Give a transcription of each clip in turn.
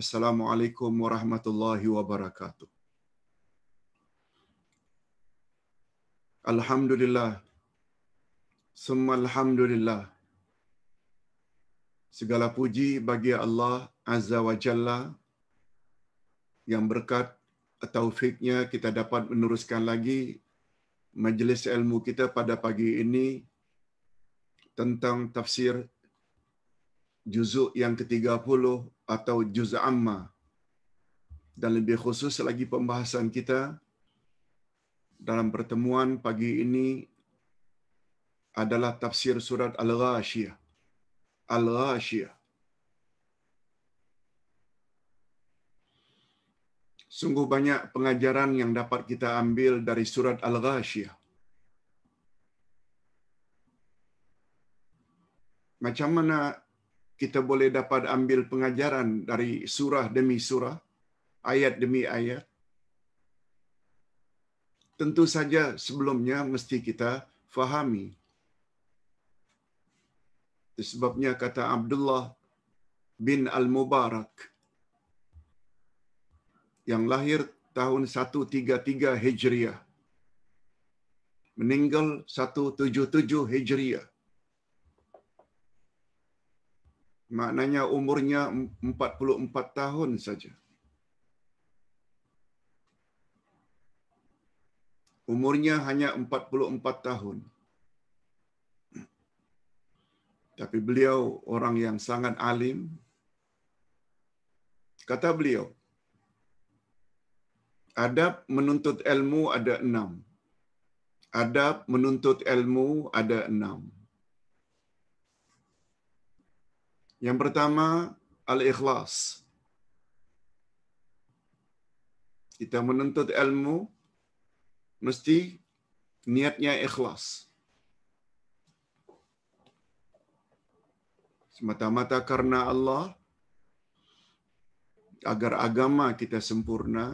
Assalamualaikum warahmatullahi wabarakatuh. Alhamdulillah. Summa alhamdulillah. Segala puji bagi Allah Azza wa Jalla yang berkat taufiknya kita dapat meneruskan lagi majlis ilmu kita pada pagi ini tentang tafsir juzuk yang ke-30 atau juz amma dan lebih khusus lagi pembahasan kita dalam pertemuan pagi ini adalah tafsir surat Al-Ghashiyah. Al-Ghashiyah. Sungguh banyak pengajaran yang dapat kita ambil dari surat Al-Ghashiyah. Macam mana kita boleh dapat ambil pengajaran dari surah demi surah, ayat demi ayat. Tentu saja sebelumnya mesti kita fahami. Sebabnya kata Abdullah bin Al-Mubarak yang lahir tahun 133 Hijriah meninggal 177 Hijriah maknanya umurnya 44 tahun saja. Umurnya hanya 44 tahun. Tapi beliau orang yang sangat alim. Kata beliau, adab menuntut ilmu ada enam. Adab menuntut ilmu ada enam. Yang pertama, al-ikhlas. Kita menuntut ilmu mesti niatnya ikhlas. Semata-mata karena Allah agar agama kita sempurna,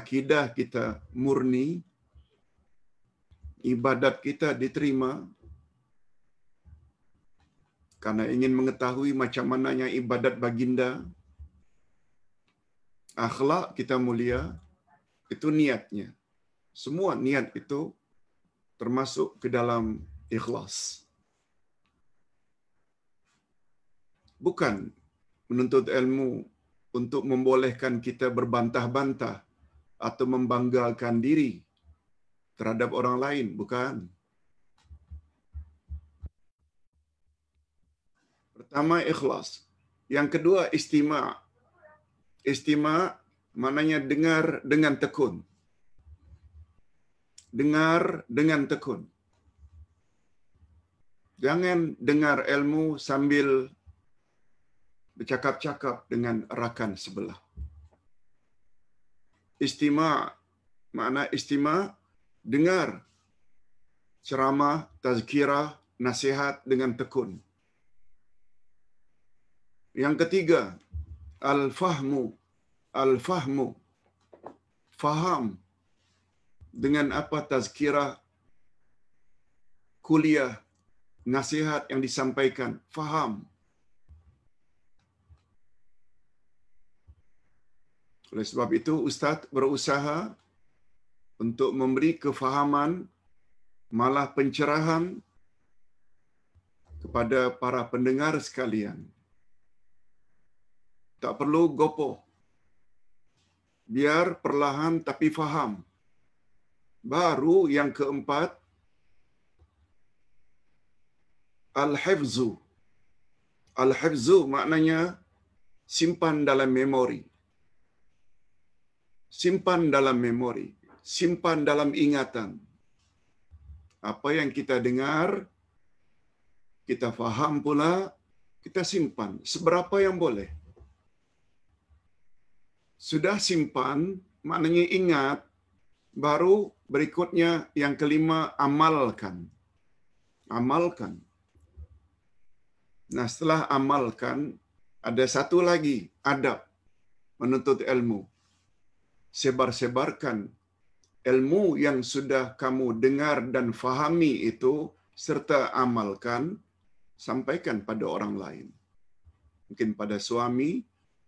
akidah kita murni, ibadat kita diterima karena ingin mengetahui macam mananya ibadat baginda. Akhlak kita mulia, itu niatnya. Semua niat itu termasuk ke dalam ikhlas. Bukan menuntut ilmu untuk membolehkan kita berbantah-bantah atau membanggakan diri terhadap orang lain. Bukan. Bukan. pertama ikhlas. Yang kedua istima. Istima mananya dengar dengan tekun. Dengar dengan tekun. Jangan dengar ilmu sambil bercakap-cakap dengan rakan sebelah. Istima makna istima dengar ceramah, tazkirah, nasihat dengan tekun. Yang ketiga, al-fahmu. Al-fahmu. Faham dengan apa tazkirah kuliah nasihat yang disampaikan. Faham. Oleh sebab itu, Ustaz berusaha untuk memberi kefahaman, malah pencerahan kepada para pendengar sekalian. Tak perlu gopo. Biar perlahan tapi faham. Baru yang keempat, Al-Hifzu. Al-Hifzu maknanya simpan dalam memori. Simpan dalam memori. Simpan dalam ingatan. Apa yang kita dengar, kita faham pula, kita simpan. Seberapa yang boleh. sudah simpan, maknanya ingat, baru berikutnya yang kelima amalkan. Amalkan. Nah, setelah amalkan, ada satu lagi adab menuntut ilmu. Sebar-sebarkan ilmu yang sudah kamu dengar dan fahami itu serta amalkan, sampaikan pada orang lain. Mungkin pada suami,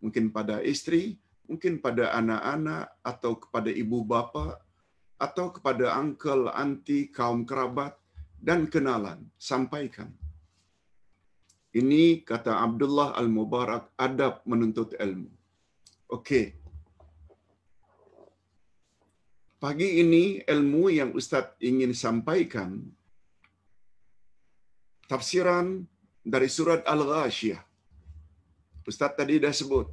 mungkin pada istri, mungkin pada anak-anak atau kepada ibu bapa atau kepada uncle, auntie, kaum kerabat dan kenalan, sampaikan. Ini kata Abdullah Al-Mubarak adab menuntut ilmu. Okey. Pagi ini ilmu yang ustaz ingin sampaikan tafsiran dari surat Al-Ghashiyah. Ustaz tadi dah sebut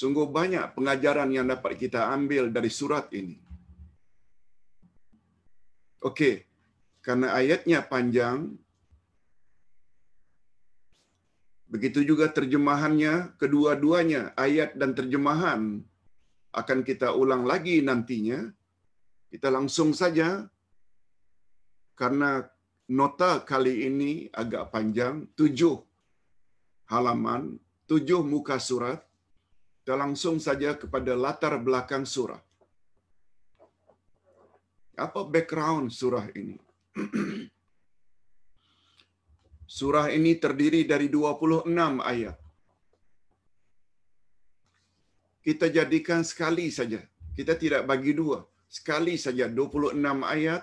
Sungguh banyak pengajaran yang dapat kita ambil dari surat ini. Oke, karena ayatnya panjang, begitu juga terjemahannya, kedua-duanya ayat dan terjemahan akan kita ulang lagi nantinya. Kita langsung saja karena nota kali ini agak panjang, tujuh halaman, tujuh muka surat kita langsung saja kepada latar belakang surah. Apa background surah ini? surah ini terdiri dari 26 ayat. Kita jadikan sekali saja. Kita tidak bagi dua. Sekali saja 26 ayat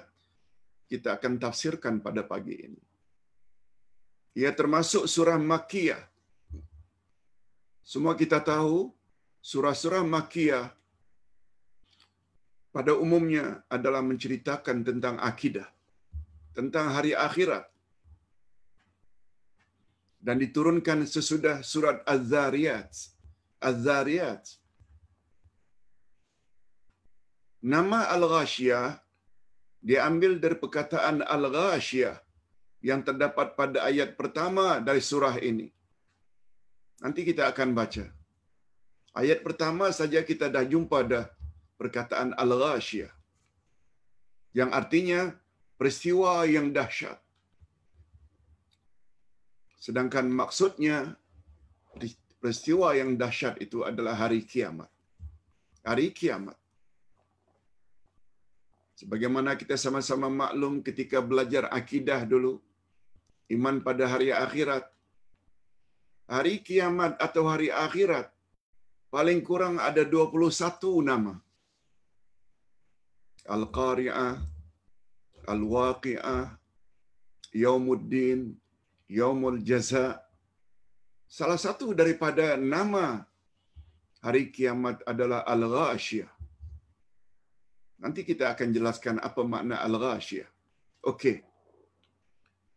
kita akan tafsirkan pada pagi ini. Ia termasuk surah Makiyah. Semua kita tahu surah-surah Makiyah pada umumnya adalah menceritakan tentang akidah, tentang hari akhirat. Dan diturunkan sesudah surat Az-Zariyat. Az-Zariyat. Nama Al-Ghashiyah diambil dari perkataan Al-Ghashiyah yang terdapat pada ayat pertama dari surah ini. Nanti kita akan baca. Ayat pertama saja kita dah jumpa dah perkataan Al-Ghashia. Yang artinya peristiwa yang dahsyat. Sedangkan maksudnya peristiwa yang dahsyat itu adalah hari kiamat. Hari kiamat. Sebagaimana kita sama-sama maklum ketika belajar akidah dulu, iman pada hari akhirat. Hari kiamat atau hari akhirat paling kurang ada 21 nama. Al-Qari'ah, Al-Waqi'ah, Yaumuddin, Yaumul Jaza. Salah satu daripada nama hari kiamat adalah Al-Ghashiyah. Nanti kita akan jelaskan apa makna Al-Ghashiyah. Okey.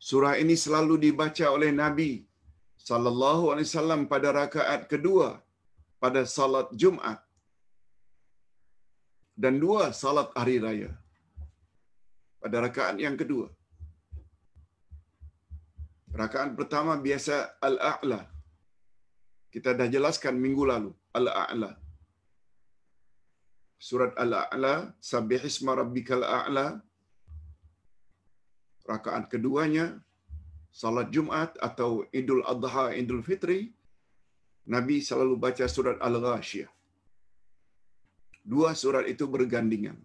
Surah ini selalu dibaca oleh Nabi sallallahu alaihi wasallam pada rakaat kedua pada salat Jumat dan dua salat hari raya pada rakaat yang kedua. Rakaat pertama biasa al-a'la. Kita dah jelaskan minggu lalu al-a'la. Surat al-a'la sabihis isma rabbikal a'la. Rakaat keduanya salat Jumat atau Idul Adha Idul Fitri Nabi selalu baca surat Al-Ghashiyah. Dua surat itu bergandingan.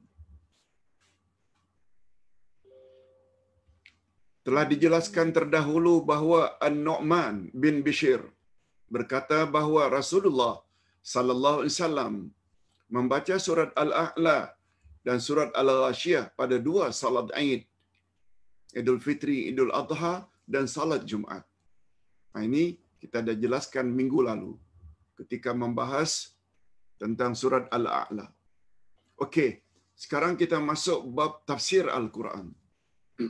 Telah dijelaskan terdahulu bahawa An-Nu'man bin Bishr berkata bahawa Rasulullah sallallahu alaihi wasallam membaca surat Al-A'la dan surat Al-Ghashiyah pada dua salat Aid, Idul Fitri, Idul Adha dan salat Jumat. Nah, ini kita dah jelaskan minggu lalu ketika membahas tentang surat Al-A'la. Okey, sekarang kita masuk bab tafsir Al-Quran.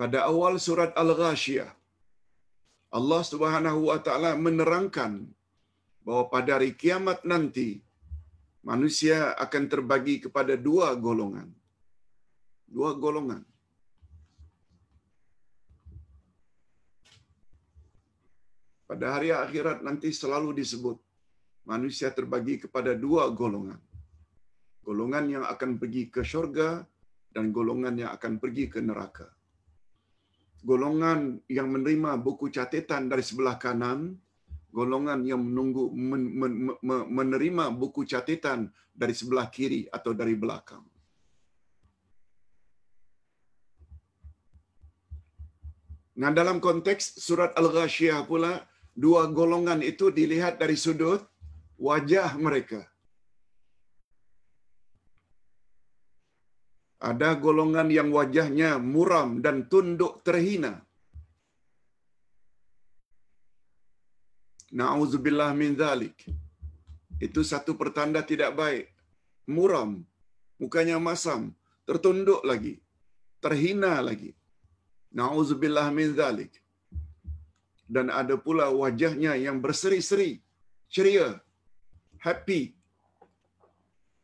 Pada awal surat Al-Ghashiyah, Allah Subhanahu wa taala menerangkan bahawa pada hari kiamat nanti manusia akan terbagi kepada dua golongan. Dua golongan. Pada hari akhirat nanti selalu disebut manusia terbagi kepada dua golongan. Golongan yang akan pergi ke syurga dan golongan yang akan pergi ke neraka. Golongan yang menerima buku catatan dari sebelah kanan, golongan yang menunggu men, men, men, menerima buku catatan dari sebelah kiri atau dari belakang. Nah, dalam konteks surat Al-Ghashiyah pula, dua golongan itu dilihat dari sudut wajah mereka. Ada golongan yang wajahnya muram dan tunduk terhina. Nauzubillah min zalik. Itu satu pertanda tidak baik. Muram, mukanya masam, tertunduk lagi, terhina lagi. Nauzubillah min zalik. dan ada pula wajahnya yang berseri-seri, ceria, happy.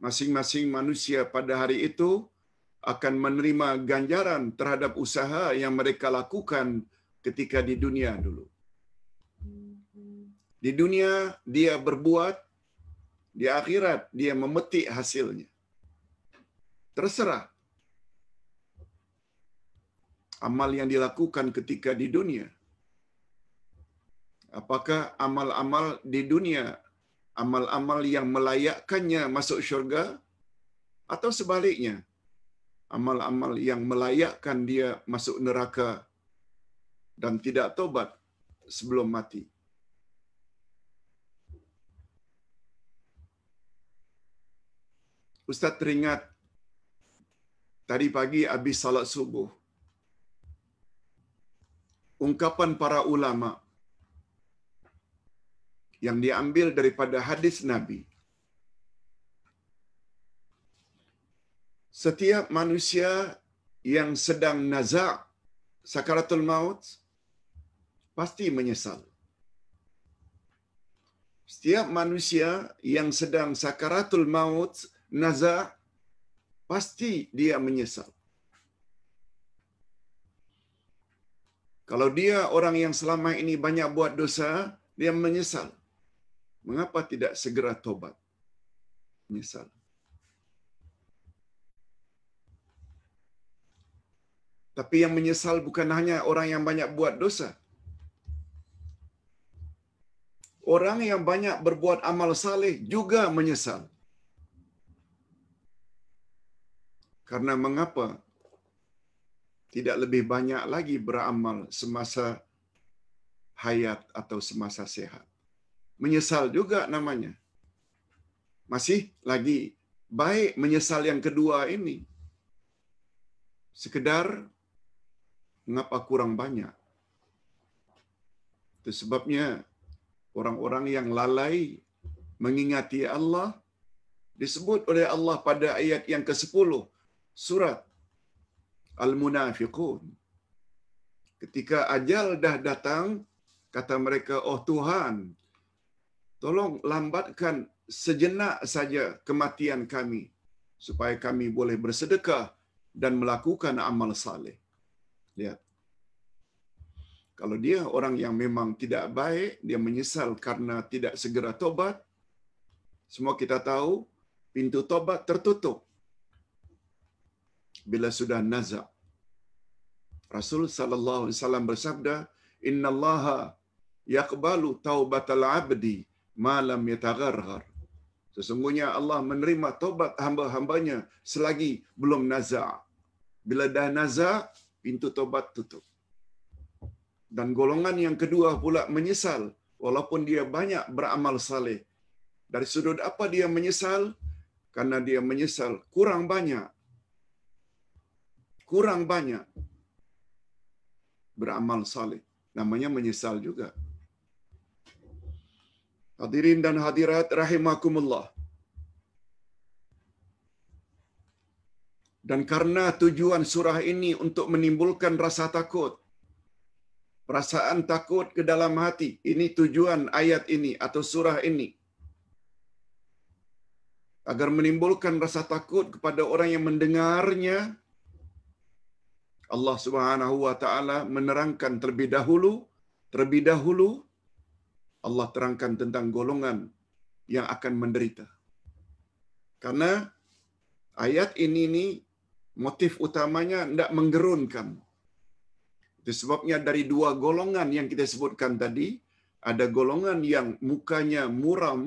Masing-masing manusia pada hari itu akan menerima ganjaran terhadap usaha yang mereka lakukan ketika di dunia dulu. Di dunia dia berbuat, di akhirat dia memetik hasilnya. Terserah amal yang dilakukan ketika di dunia apakah amal-amal di dunia amal-amal yang melayakkannya masuk syurga atau sebaliknya amal-amal yang melayakkan dia masuk neraka dan tidak tobat sebelum mati Ustaz teringat tadi pagi habis salat subuh ungkapan para ulama' yang diambil daripada hadis Nabi. Setiap manusia yang sedang nazak sakaratul maut pasti menyesal. Setiap manusia yang sedang sakaratul maut nazak pasti dia menyesal. Kalau dia orang yang selama ini banyak buat dosa, dia menyesal. Mengapa tidak segera tobat? Menyesal. Tapi yang menyesal bukan hanya orang yang banyak buat dosa. Orang yang banyak berbuat amal saleh juga menyesal. Karena mengapa tidak lebih banyak lagi beramal semasa hayat atau semasa sehat. menyesal juga namanya. Masih lagi baik menyesal yang kedua ini. Sekedar mengapa kurang banyak. Itu sebabnya orang-orang yang lalai mengingati Allah disebut oleh Allah pada ayat yang ke-10 surat Al-Munafiqun. Ketika ajal dah datang, kata mereka, oh Tuhan, tolong lambatkan sejenak saja kematian kami supaya kami boleh bersedekah dan melakukan amal saleh. Lihat. Kalau dia orang yang memang tidak baik, dia menyesal karena tidak segera tobat. Semua kita tahu pintu tobat tertutup bila sudah nazak. Rasul sallallahu alaihi wasallam bersabda, "Innallaha yaqbalu taubatal 'abdi" malam yataghargar. Sesungguhnya Allah menerima taubat hamba-hambanya selagi belum naza. Bila dah naza, pintu taubat tutup. Dan golongan yang kedua pula menyesal walaupun dia banyak beramal saleh. Dari sudut apa dia menyesal? Karena dia menyesal kurang banyak. Kurang banyak beramal saleh. Namanya menyesal juga. Hadirin dan hadirat rahimakumullah. Dan karena tujuan surah ini untuk menimbulkan rasa takut, perasaan takut ke dalam hati, ini tujuan ayat ini atau surah ini. Agar menimbulkan rasa takut kepada orang yang mendengarnya, Allah Subhanahu wa taala menerangkan terlebih dahulu, terlebih dahulu Allah terangkan tentang golongan yang akan menderita. Karena ayat ini ni motif utamanya tidak menggerunkan. Itu sebabnya dari dua golongan yang kita sebutkan tadi, ada golongan yang mukanya muram,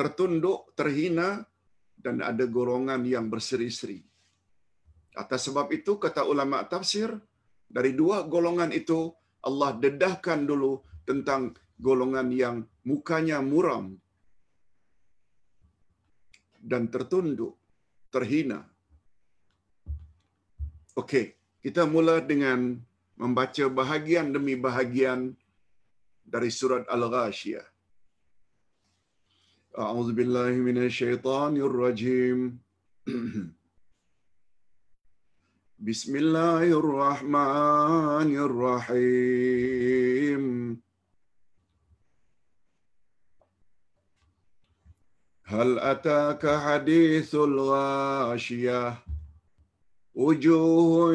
tertunduk, terhina, dan ada golongan yang berseri-seri. Atas sebab itu, kata ulama tafsir, dari dua golongan itu, Allah dedahkan dulu tentang golongan yang mukanya muram dan tertunduk, terhina. Okey, kita mula dengan membaca bahagian demi bahagian dari surat Al-Ghashiyah. A'udzu billahi Bismillahirrahmanirrahim. هل أتاك حديث الغاشية وجوه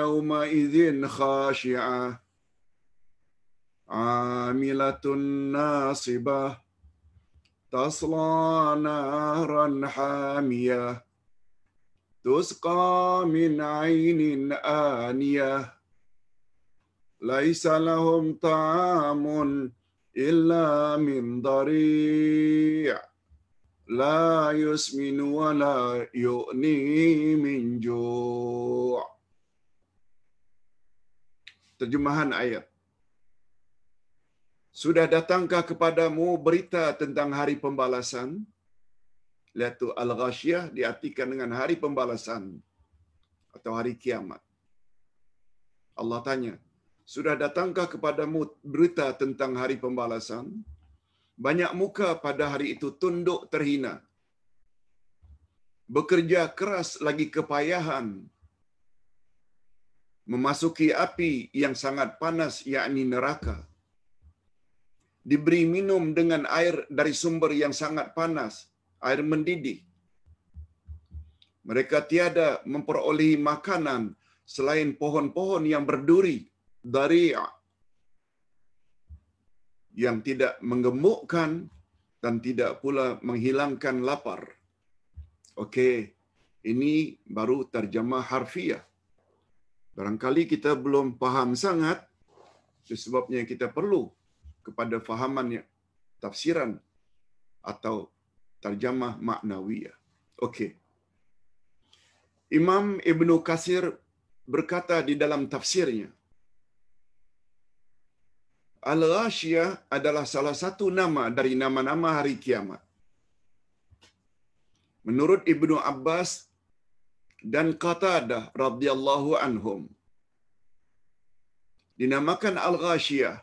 يومئذ خاشعة عاملة ناصبة تصلى نارا حامية تسقى من عين آنية ليس لهم طعام إلا من ضريع لا يسمن ولا يغني من جوع Terjemahan ayat Sudah datangkah kepadamu berita tentang hari pembalasan Lihat tu Al-Ghashiyah diartikan dengan hari pembalasan Atau hari kiamat Allah tanya Sudah datangkah kepadamu berita tentang hari pembalasan banyak muka pada hari itu tunduk terhina. Bekerja keras lagi kepayahan. Memasuki api yang sangat panas, yakni neraka. Diberi minum dengan air dari sumber yang sangat panas, air mendidih. Mereka tiada memperolehi makanan selain pohon-pohon yang berduri dari yang tidak menggemukkan dan tidak pula menghilangkan lapar. Okey, ini baru terjemah harfiah. Barangkali kita belum faham sangat, sebabnya kita perlu kepada fahaman yang tafsiran atau terjemah maknawiyah. Okey. Imam Ibn Kasir berkata di dalam tafsirnya, Al-Rashia adalah salah satu nama dari nama-nama hari kiamat. Menurut Ibnu Abbas dan Qatadah radhiyallahu anhum dinamakan Al-Ghashiyah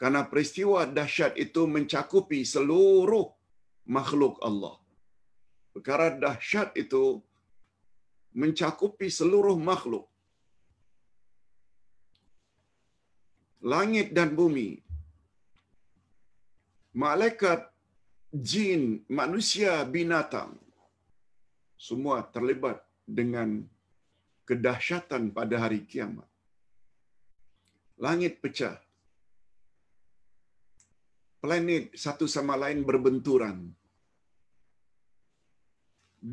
karena peristiwa dahsyat itu mencakupi seluruh makhluk Allah. Perkara dahsyat itu mencakupi seluruh makhluk. langit dan bumi. Malaikat, jin, manusia, binatang. Semua terlibat dengan kedahsyatan pada hari kiamat. Langit pecah. Planet satu sama lain berbenturan.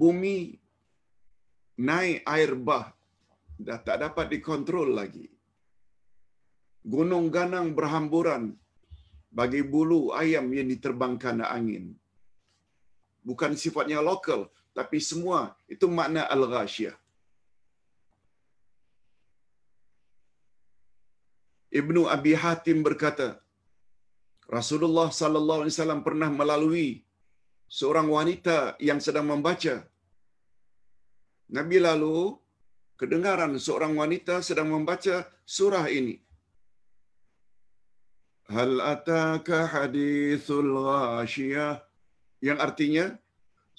Bumi naik air bah dah tak dapat dikontrol lagi gunung ganang berhamburan bagi bulu ayam yang diterbangkan angin. Bukan sifatnya lokal, tapi semua itu makna al-ghasyah. Ibnu Abi Hatim berkata, Rasulullah sallallahu alaihi wasallam pernah melalui seorang wanita yang sedang membaca. Nabi lalu kedengaran seorang wanita sedang membaca surah ini, Hal ataka hadithul ghashiyah yang artinya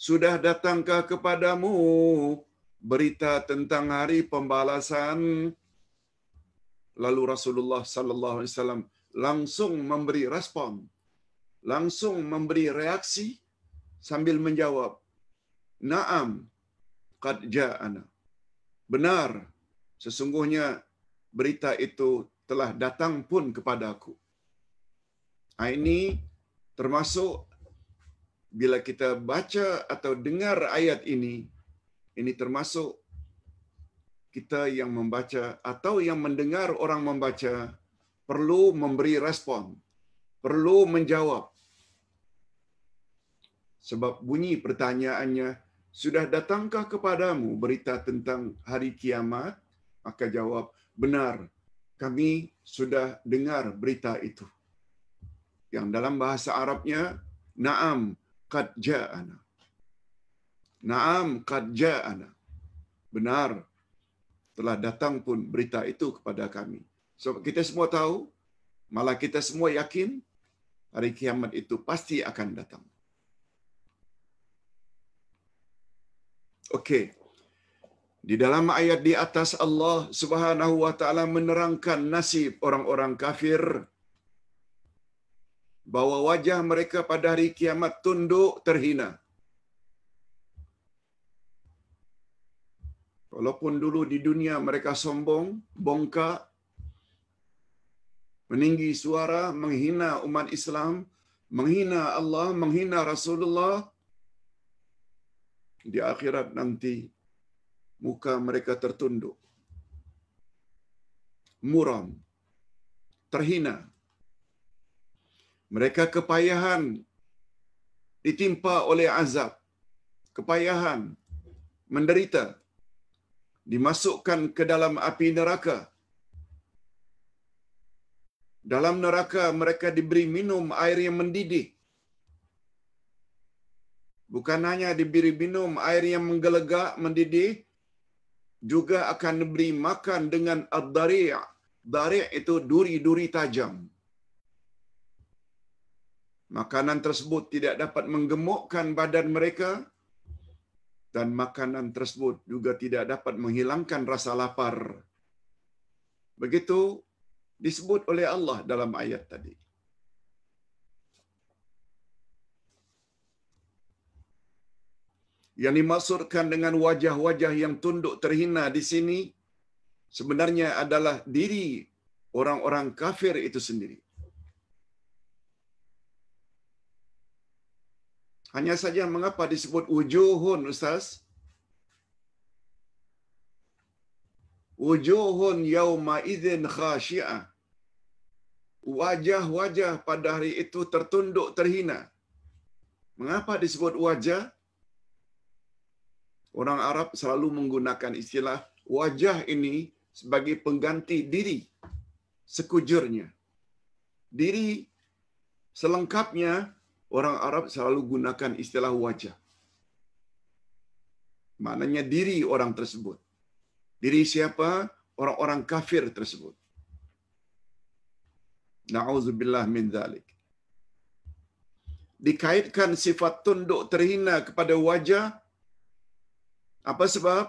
sudah datangkah kepadamu berita tentang hari pembalasan lalu Rasulullah sallallahu alaihi wasallam langsung memberi respon langsung memberi reaksi sambil menjawab na'am qad ja'ana benar sesungguhnya berita itu telah datang pun kepadaku Ah, ini termasuk bila kita baca atau dengar ayat ini, ini termasuk kita yang membaca atau yang mendengar orang membaca perlu memberi respon, perlu menjawab. Sebab bunyi pertanyaannya, sudah datangkah kepadamu berita tentang hari kiamat? Maka jawab, benar, kami sudah dengar berita itu yang dalam bahasa Arabnya na'am qad ja'ana. Na'am qad ja'ana. Benar telah datang pun berita itu kepada kami. so, kita semua tahu, malah kita semua yakin hari kiamat itu pasti akan datang. Okey. Di dalam ayat di atas Allah Subhanahu wa taala menerangkan nasib orang-orang kafir bahwa wajah mereka pada hari kiamat tunduk terhina. Walaupun dulu di dunia mereka sombong, bongkak, meninggi suara, menghina umat Islam, menghina Allah, menghina Rasulullah, di akhirat nanti muka mereka tertunduk. Muram, terhina mereka kepayahan ditimpa oleh azab. Kepayahan menderita dimasukkan ke dalam api neraka. Dalam neraka mereka diberi minum air yang mendidih. Bukan hanya diberi minum air yang menggelegak mendidih, juga akan diberi makan dengan ad dariah Dari' itu duri-duri tajam makanan tersebut tidak dapat menggemukkan badan mereka dan makanan tersebut juga tidak dapat menghilangkan rasa lapar. Begitu disebut oleh Allah dalam ayat tadi. Yang dimaksudkan dengan wajah-wajah yang tunduk terhina di sini sebenarnya adalah diri orang-orang kafir itu sendiri. Hanya saja mengapa disebut wujuhun Ustaz? Wujuhun yauma idzin khasyi'ah. Wajah-wajah pada hari itu tertunduk terhina. Mengapa disebut wajah? Orang Arab selalu menggunakan istilah wajah ini sebagai pengganti diri sekujurnya. Diri selengkapnya orang Arab selalu gunakan istilah wajah. Maknanya diri orang tersebut. Diri siapa? Orang-orang kafir tersebut. Na'udzubillah min dhalik. Dikaitkan sifat tunduk terhina kepada wajah. Apa sebab?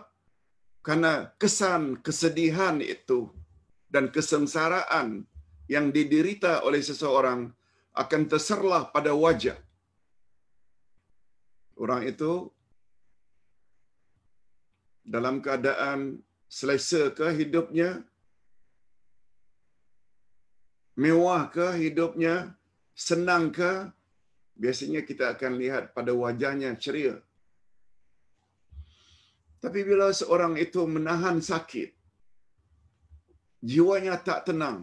Karena kesan kesedihan itu dan kesengsaraan yang diderita oleh seseorang akan terserlah pada wajah. Orang itu dalam keadaan selesa ke hidupnya, mewah ke hidupnya, senang ke, biasanya kita akan lihat pada wajahnya ceria. Tapi bila seorang itu menahan sakit, jiwanya tak tenang,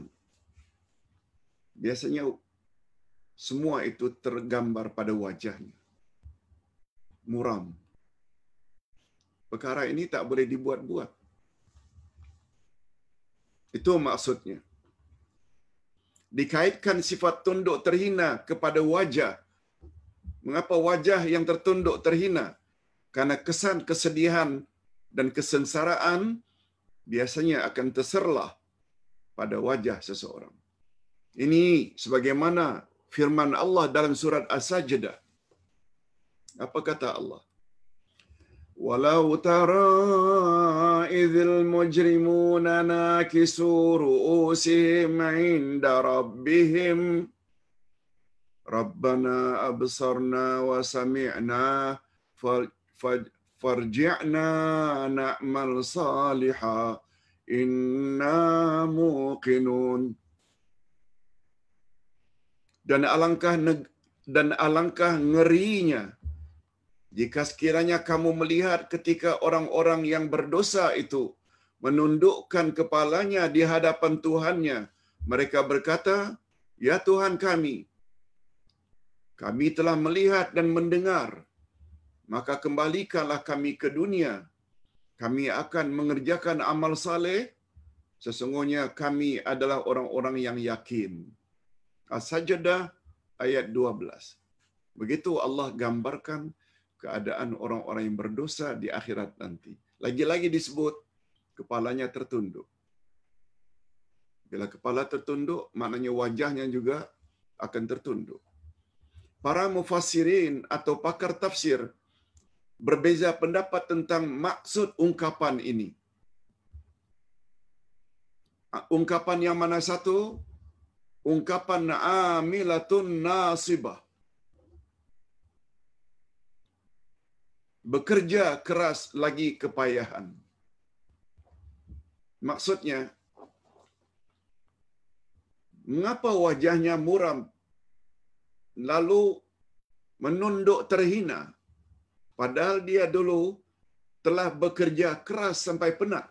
biasanya semua itu tergambar pada wajahnya. Muram. Perkara ini tak boleh dibuat-buat. Itu maksudnya. Dikaitkan sifat tunduk terhina kepada wajah. Mengapa wajah yang tertunduk terhina? Karena kesan kesedihan dan kesengsaraan biasanya akan terserlah pada wajah seseorang. Ini sebagaimana firman Allah dalam surat As-Sajdah. Apa kata Allah? Walau tara idzil mujrimuna nakisu ru'usihim 'inda rabbihim Rabbana absarna wa sami'na farji'na na'mal salihah inna muqinun dan alangkah dan alangkah ngerinya jika sekiranya kamu melihat ketika orang-orang yang berdosa itu menundukkan kepalanya di hadapan Tuhannya mereka berkata ya Tuhan kami kami telah melihat dan mendengar maka kembalikanlah kami ke dunia kami akan mengerjakan amal saleh sesungguhnya kami adalah orang-orang yang yakin As-Sajdah ayat 12. Begitu Allah gambarkan keadaan orang-orang yang berdosa di akhirat nanti. Lagi-lagi disebut kepalanya tertunduk. Bila kepala tertunduk, maknanya wajahnya juga akan tertunduk. Para mufassirin atau pakar tafsir berbeza pendapat tentang maksud ungkapan ini. Ungkapan yang mana satu ungkapan amilatun nasibah. Bekerja keras lagi kepayahan. Maksudnya, mengapa wajahnya muram lalu menunduk terhina padahal dia dulu telah bekerja keras sampai penat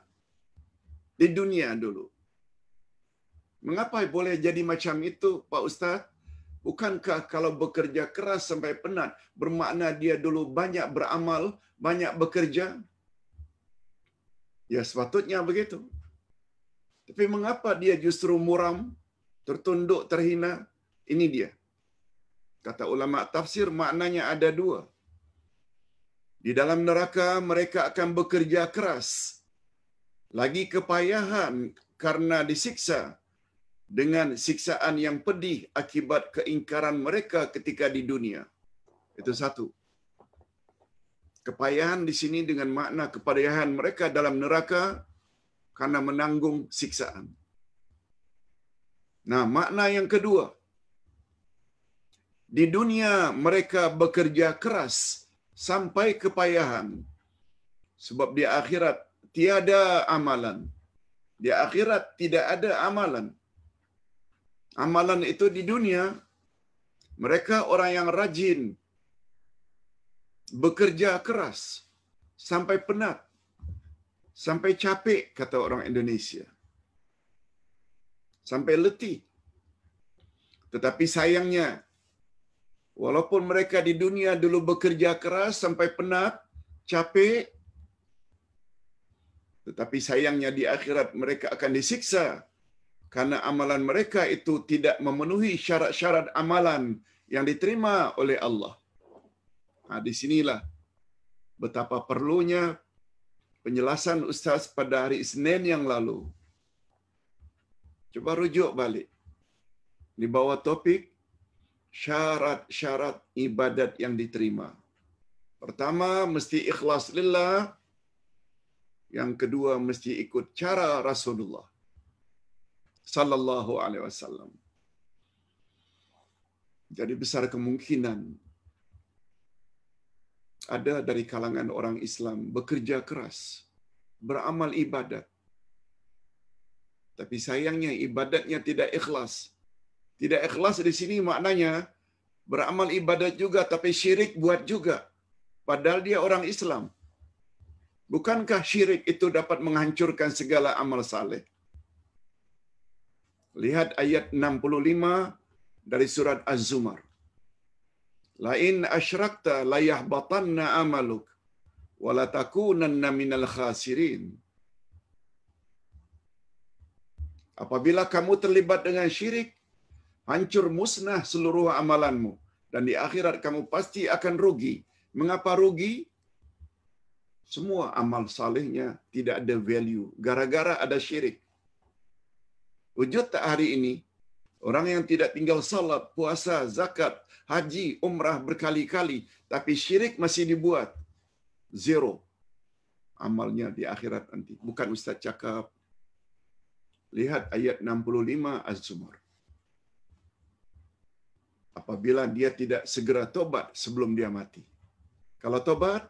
di dunia dulu Mengapa boleh jadi macam itu, Pak Ustaz? Bukankah kalau bekerja keras sampai penat, bermakna dia dulu banyak beramal, banyak bekerja? Ya, sepatutnya begitu. Tapi mengapa dia justru muram, tertunduk, terhina? Ini dia. Kata ulama tafsir, maknanya ada dua. Di dalam neraka, mereka akan bekerja keras. Lagi kepayahan karena disiksa, dengan siksaan yang pedih akibat keingkaran mereka ketika di dunia. Itu satu. Kepayahan di sini dengan makna kepayahan mereka dalam neraka karena menanggung siksaan. Nah, makna yang kedua. Di dunia mereka bekerja keras sampai kepayahan. Sebab di akhirat tiada amalan. Di akhirat tidak ada amalan. amalan itu di dunia. Mereka orang yang rajin, bekerja keras, sampai penat, sampai capek, kata orang Indonesia. Sampai letih. Tetapi sayangnya, walaupun mereka di dunia dulu bekerja keras sampai penat, capek, tetapi sayangnya di akhirat mereka akan disiksa Karena amalan mereka itu tidak memenuhi syarat-syarat amalan yang diterima oleh Allah. Nah ha, di sinilah betapa perlunya penjelasan Ustaz pada hari Isnin yang lalu. Cuba rujuk balik. Di bawah topik, syarat-syarat ibadat yang diterima. Pertama, mesti ikhlas lillah. Yang kedua, mesti ikut cara Rasulullah sallallahu alaihi wasallam. Jadi besar kemungkinan ada dari kalangan orang Islam bekerja keras, beramal ibadat. Tapi sayangnya ibadatnya tidak ikhlas. Tidak ikhlas di sini maknanya beramal ibadat juga tapi syirik buat juga. Padahal dia orang Islam. Bukankah syirik itu dapat menghancurkan segala amal saleh? Lihat ayat 65 dari surat Az-Zumar. Lain asyrakta layahbatanna amaluk walatakunanna minal khasirin. Apabila kamu terlibat dengan syirik, hancur musnah seluruh amalanmu. Dan di akhirat kamu pasti akan rugi. Mengapa rugi? Semua amal salehnya tidak ada value. Gara-gara ada syirik wujud tak hari ini orang yang tidak tinggal salat, puasa, zakat, haji, umrah berkali-kali tapi syirik masih dibuat zero amalnya di akhirat nanti. Bukan ustaz cakap. Lihat ayat 65 Az-Zumar. Apabila dia tidak segera tobat sebelum dia mati. Kalau tobat,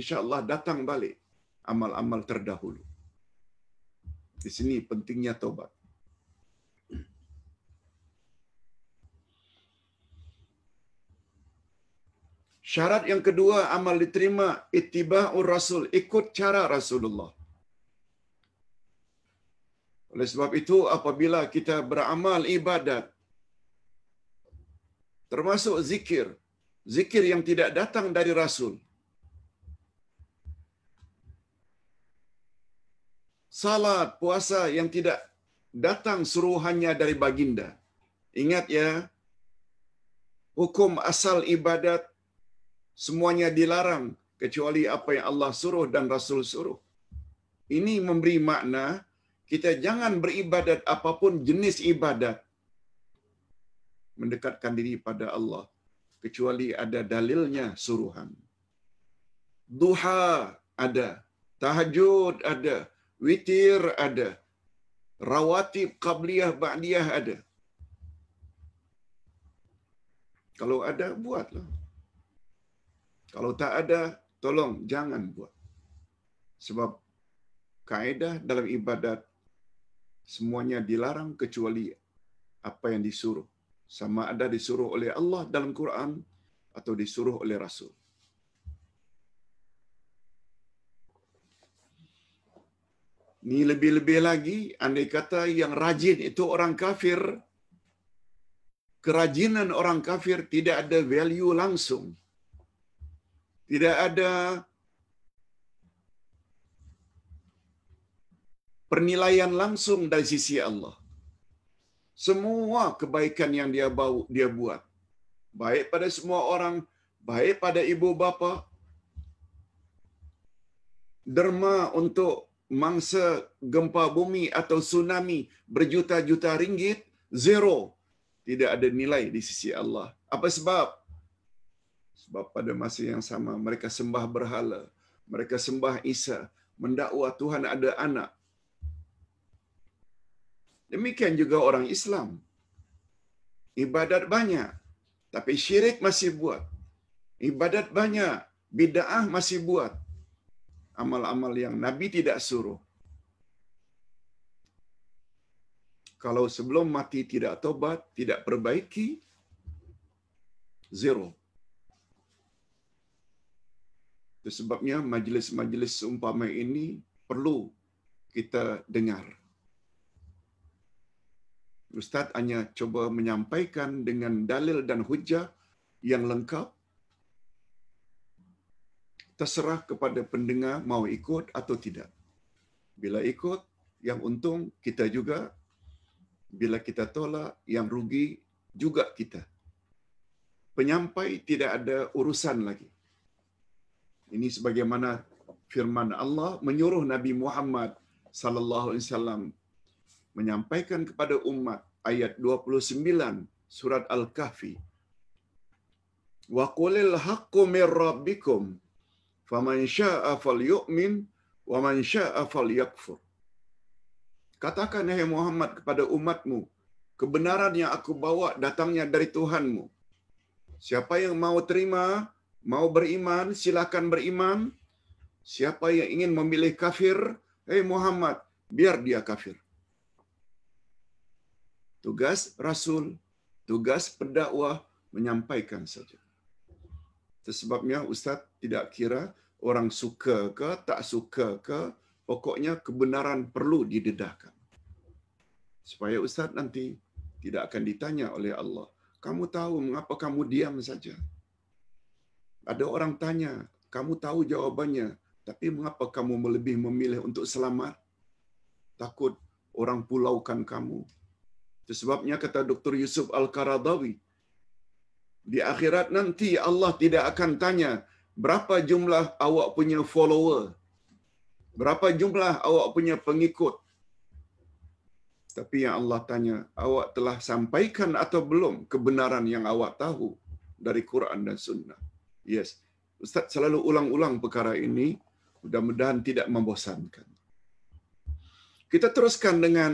insyaallah datang balik amal-amal terdahulu. Di sini pentingnya tobat. Syarat yang kedua amal diterima ittiba'ur rasul ikut cara Rasulullah. Oleh sebab itu apabila kita beramal ibadat termasuk zikir, zikir yang tidak datang dari rasul. Salat, puasa yang tidak datang suruhannya dari baginda. Ingat ya, hukum asal ibadat semuanya dilarang kecuali apa yang Allah suruh dan Rasul suruh. Ini memberi makna kita jangan beribadat apapun jenis ibadat mendekatkan diri pada Allah kecuali ada dalilnya suruhan. Duha ada, tahajud ada, witir ada, rawatib qabliyah ba'diyah ada. Kalau ada buatlah. Kalau tak ada, tolong jangan buat. Sebab kaedah dalam ibadat semuanya dilarang kecuali apa yang disuruh. Sama ada disuruh oleh Allah dalam Quran atau disuruh oleh Rasul. Ni lebih-lebih lagi, andai kata yang rajin itu orang kafir, kerajinan orang kafir tidak ada value langsung tidak ada pernilaian langsung dari sisi Allah. Semua kebaikan yang dia bau, dia buat, baik pada semua orang, baik pada ibu bapa, derma untuk mangsa gempa bumi atau tsunami berjuta-juta ringgit, zero. Tidak ada nilai di sisi Allah. Apa sebab? Sebab pada masa yang sama mereka sembah berhala, mereka sembah Isa, mendakwa Tuhan ada anak. Demikian juga orang Islam. Ibadat banyak, tapi syirik masih buat. Ibadat banyak, bid'ah masih buat. Amal-amal yang Nabi tidak suruh. Kalau sebelum mati tidak tobat, tidak perbaiki, zero. Itu sebabnya majlis-majlis seumpama ini perlu kita dengar. Ustaz hanya cuba menyampaikan dengan dalil dan hujah yang lengkap. Terserah kepada pendengar mau ikut atau tidak. Bila ikut, yang untung kita juga. Bila kita tolak, yang rugi juga kita. Penyampai tidak ada urusan lagi. Ini sebagaimana firman Allah menyuruh Nabi Muhammad sallallahu alaihi wasallam menyampaikan kepada umat ayat 29 surat Al-Kahfi. Wa qulil haqqu mir rabbikum faman syaa'a falyu'min wa man syaa'a falyakfur. Katakan hai Muhammad kepada umatmu, kebenaran yang aku bawa datangnya dari Tuhanmu. Siapa yang mau terima, mau beriman, silakan beriman. Siapa yang ingin memilih kafir, hei eh, Muhammad, biar dia kafir. Tugas rasul, tugas pendakwah menyampaikan saja. Sebabnya ustaz tidak kira orang suka ke tak suka ke, pokoknya kebenaran perlu didedahkan. Supaya ustaz nanti tidak akan ditanya oleh Allah, kamu tahu mengapa kamu diam saja? Ada orang tanya, kamu tahu jawabannya, tapi mengapa kamu lebih memilih untuk selamat? Takut orang pulaukan kamu. Sebabnya kata Dr. Yusuf Al-Karadawi, di akhirat nanti Allah tidak akan tanya, berapa jumlah awak punya follower? Berapa jumlah awak punya pengikut? Tapi yang Allah tanya, awak telah sampaikan atau belum kebenaran yang awak tahu dari Quran dan Sunnah? Yes. Ustaz selalu ulang-ulang perkara ini, mudah-mudahan tidak membosankan. Kita teruskan dengan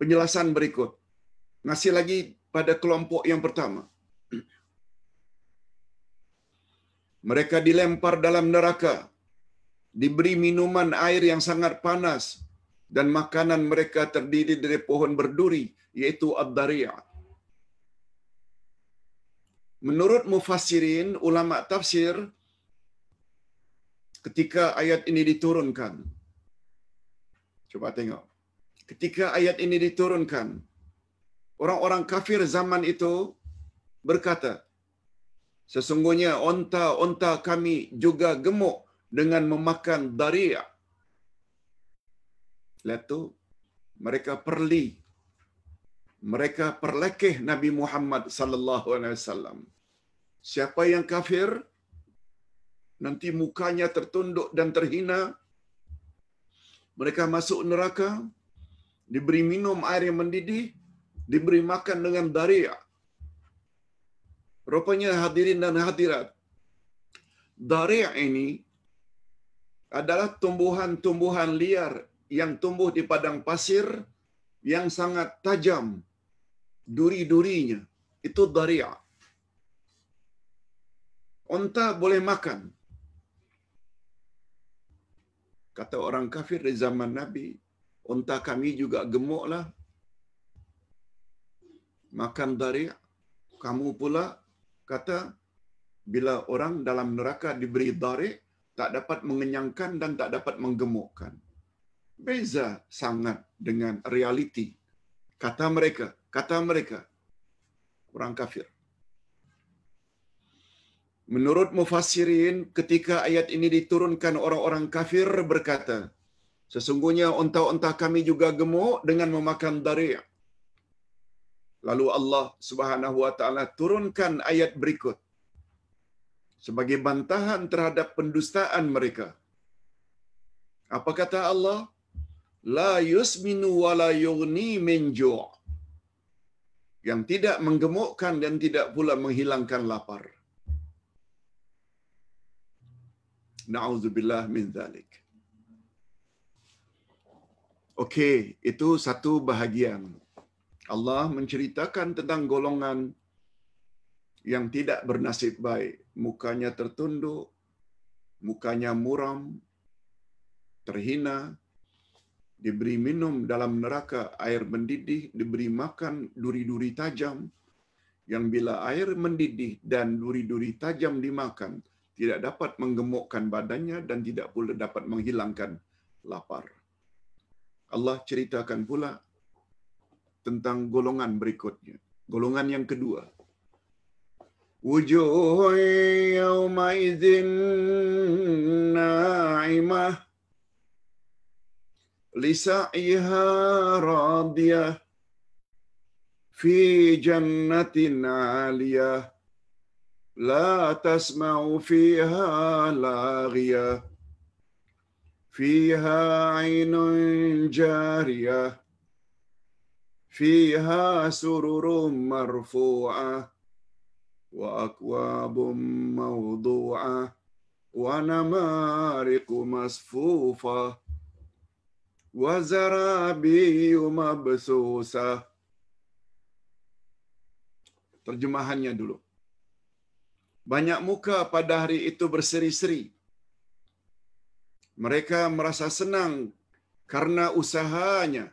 penjelasan berikut. Ngasih lagi pada kelompok yang pertama. Mereka dilempar dalam neraka, diberi minuman air yang sangat panas, dan makanan mereka terdiri dari pohon berduri, yaitu Ad-Dari'ah. Menurut mufassirin, ulama tafsir ketika ayat ini diturunkan. Cuba tengok. Ketika ayat ini diturunkan, orang-orang kafir zaman itu berkata, sesungguhnya onta-onta kami juga gemuk dengan memakan daria. Lihat tu, mereka perli mereka perlekeh Nabi Muhammad sallallahu alaihi wasallam. Siapa yang kafir nanti mukanya tertunduk dan terhina. Mereka masuk neraka, diberi minum air yang mendidih, diberi makan dengan daria. Rupanya hadirin dan hadirat, daria ini adalah tumbuhan-tumbuhan liar yang tumbuh di padang pasir yang sangat tajam duri-durinya itu daria. Unta boleh makan. Kata orang kafir di zaman Nabi, unta kami juga gemuklah. Makan dari kamu pula kata bila orang dalam neraka diberi dari tak dapat mengenyangkan dan tak dapat menggemukkan. Beza sangat dengan realiti kata mereka kata mereka orang kafir. Menurut mufassirin ketika ayat ini diturunkan orang-orang kafir berkata, sesungguhnya unta-unta kami juga gemuk dengan memakan dari'. Lalu Allah Subhanahu wa taala turunkan ayat berikut sebagai bantahan terhadap pendustaan mereka. Apa kata Allah? La yusminu wa la yughni min ju' yang tidak menggemukkan dan tidak pula menghilangkan lapar. Nauzubillah min zalik. Okey, itu satu bahagian. Allah menceritakan tentang golongan yang tidak bernasib baik. Mukanya tertunduk, mukanya muram, terhina, diberi minum dalam neraka air mendidih, diberi makan duri-duri tajam, yang bila air mendidih dan duri-duri tajam dimakan, tidak dapat menggemukkan badannya dan tidak pula dapat menghilangkan lapar. Allah ceritakan pula tentang golongan berikutnya. Golongan yang kedua. Wujuhu yawma izin na'imah. لسعيها راضية في جنة عالية لا تسمع فيها لاغية فيها عين جارية فيها سرر مرفوعة وأكواب موضوعة ونمارق مصفوفة وزرابي مبسوسة Terjemahannya dulu. Banyak muka pada hari itu berseri-seri. Mereka merasa senang karena usahanya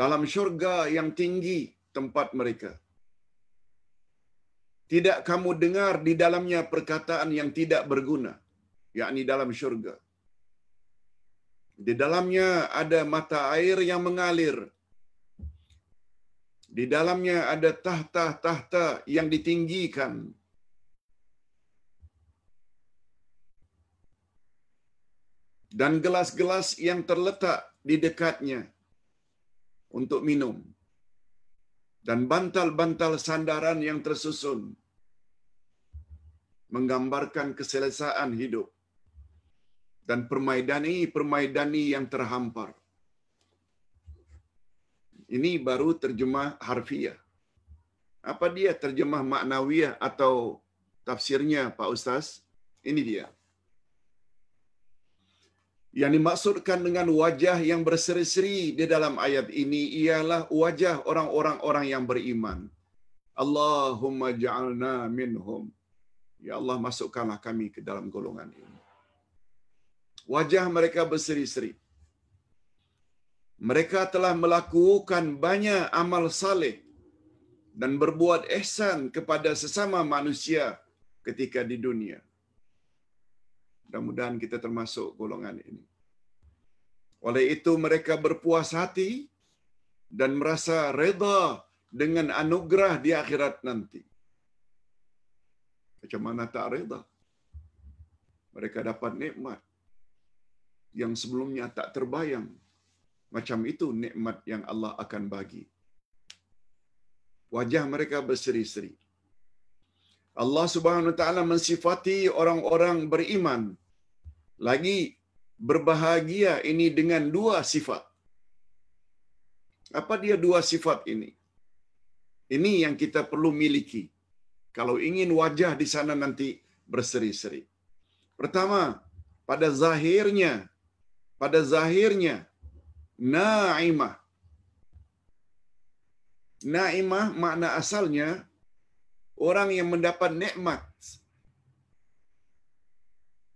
dalam syurga yang tinggi tempat mereka. Tidak kamu dengar di dalamnya perkataan yang tidak berguna, yakni dalam syurga. Di dalamnya ada mata air yang mengalir. Di dalamnya ada tahta-tahta yang ditinggikan. Dan gelas-gelas yang terletak di dekatnya untuk minum. Dan bantal-bantal sandaran yang tersusun menggambarkan keselesaan hidup. dan permaidani permaidani yang terhampar. Ini baru terjemah harfiah. Apa dia terjemah maknawiyah atau tafsirnya Pak Ustaz? Ini dia. Yang dimaksudkan dengan wajah yang berseri-seri di dalam ayat ini ialah wajah orang-orang yang beriman. Allahumma ja'alna minhum. Ya Allah masukkanlah kami ke dalam golongan ini wajah mereka berseri-seri. Mereka telah melakukan banyak amal saleh dan berbuat ihsan kepada sesama manusia ketika di dunia. Mudah-mudahan kita termasuk golongan ini. Oleh itu mereka berpuas hati dan merasa reda dengan anugerah di akhirat nanti. Macam mana tak reda? Mereka dapat nikmat yang sebelumnya tak terbayang. Macam itu nikmat yang Allah akan bagi. Wajah mereka berseri-seri. Allah Subhanahu wa taala mensifati orang-orang beriman lagi berbahagia ini dengan dua sifat. Apa dia dua sifat ini? Ini yang kita perlu miliki. Kalau ingin wajah di sana nanti berseri-seri. Pertama, pada zahirnya pada zahirnya na'imah. Na'imah makna asalnya orang yang mendapat nikmat.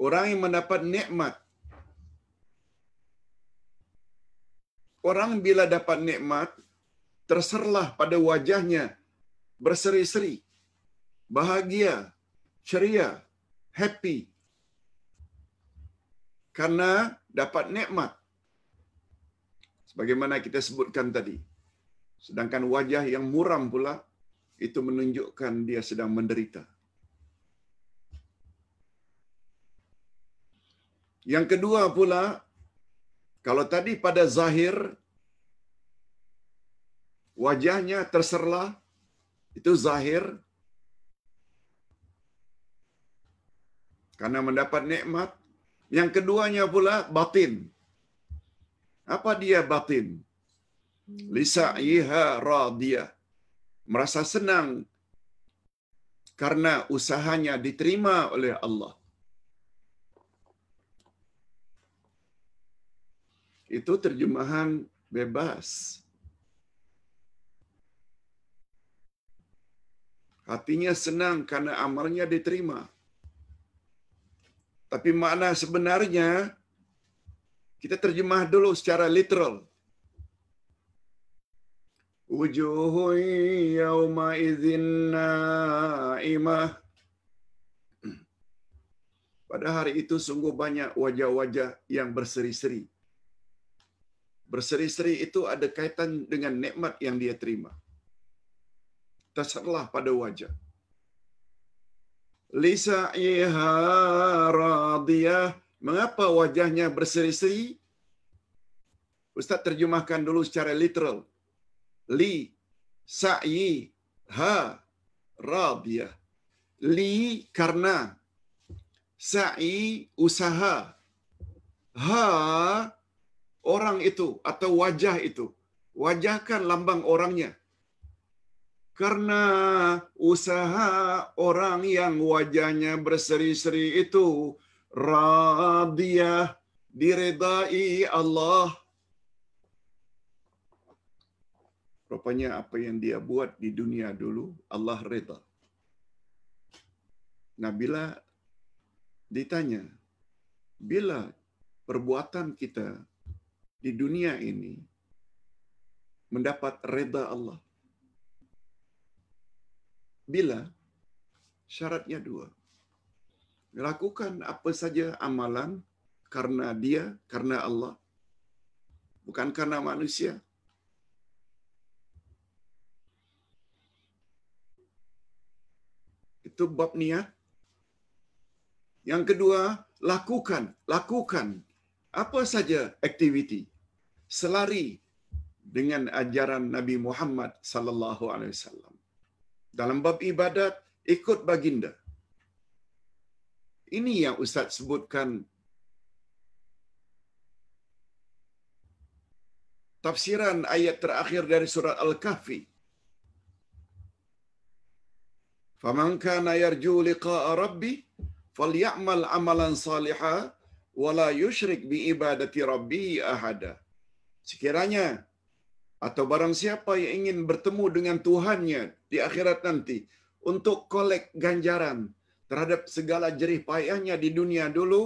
Orang yang mendapat nikmat. Orang bila dapat nikmat terserlah pada wajahnya berseri-seri, bahagia, ceria, happy. Karena dapat nikmat sebagaimana kita sebutkan tadi sedangkan wajah yang muram pula itu menunjukkan dia sedang menderita yang kedua pula kalau tadi pada zahir wajahnya terserlah itu zahir karena mendapat nikmat yang keduanya pula batin. Apa dia batin? Hmm. Lisa'iha radia. Merasa senang karena usahanya diterima oleh Allah. Itu terjemahan bebas. Hatinya senang karena amalnya diterima. Tapi makna sebenarnya kita terjemah dulu secara literal. Wujuhun yawma idzin na'imah. Pada hari itu sungguh banyak wajah-wajah yang berseri-seri. Berseri-seri itu ada kaitan dengan nikmat yang dia terima. Terserlah pada wajah lisa'iha radiyah. Mengapa wajahnya berseri-seri? Ustaz terjemahkan dulu secara literal. Li sa'i ha radiyah. Li karena sa'i usaha. Ha orang itu atau wajah itu. Wajahkan lambang orangnya. Karena usaha orang yang wajahnya berseri-seri itu radiyah diredai Allah. Rupanya apa yang dia buat di dunia dulu, Allah reda. Nah bila ditanya, bila perbuatan kita di dunia ini mendapat reda Allah, bila? syaratnya dua. Lakukan apa saja amalan karena dia, karena Allah. Bukan karena manusia. Itu bab niat. Yang kedua, lakukan. Lakukan apa saja aktiviti selari dengan ajaran Nabi Muhammad sallallahu alaihi wasallam dalam bab ibadat ikut baginda. Ini yang ustaz sebutkan tafsiran ayat terakhir dari surat Al-Kahfi. Faman kana yarju liqa'a rabbi falyamal amalan salihan wala yushrik bi ibadati rabbi ahada. Sekiranya atau barang siapa yang ingin bertemu dengan Tuhannya di akhirat nanti untuk kolek ganjaran terhadap segala jerih payahnya di dunia dulu,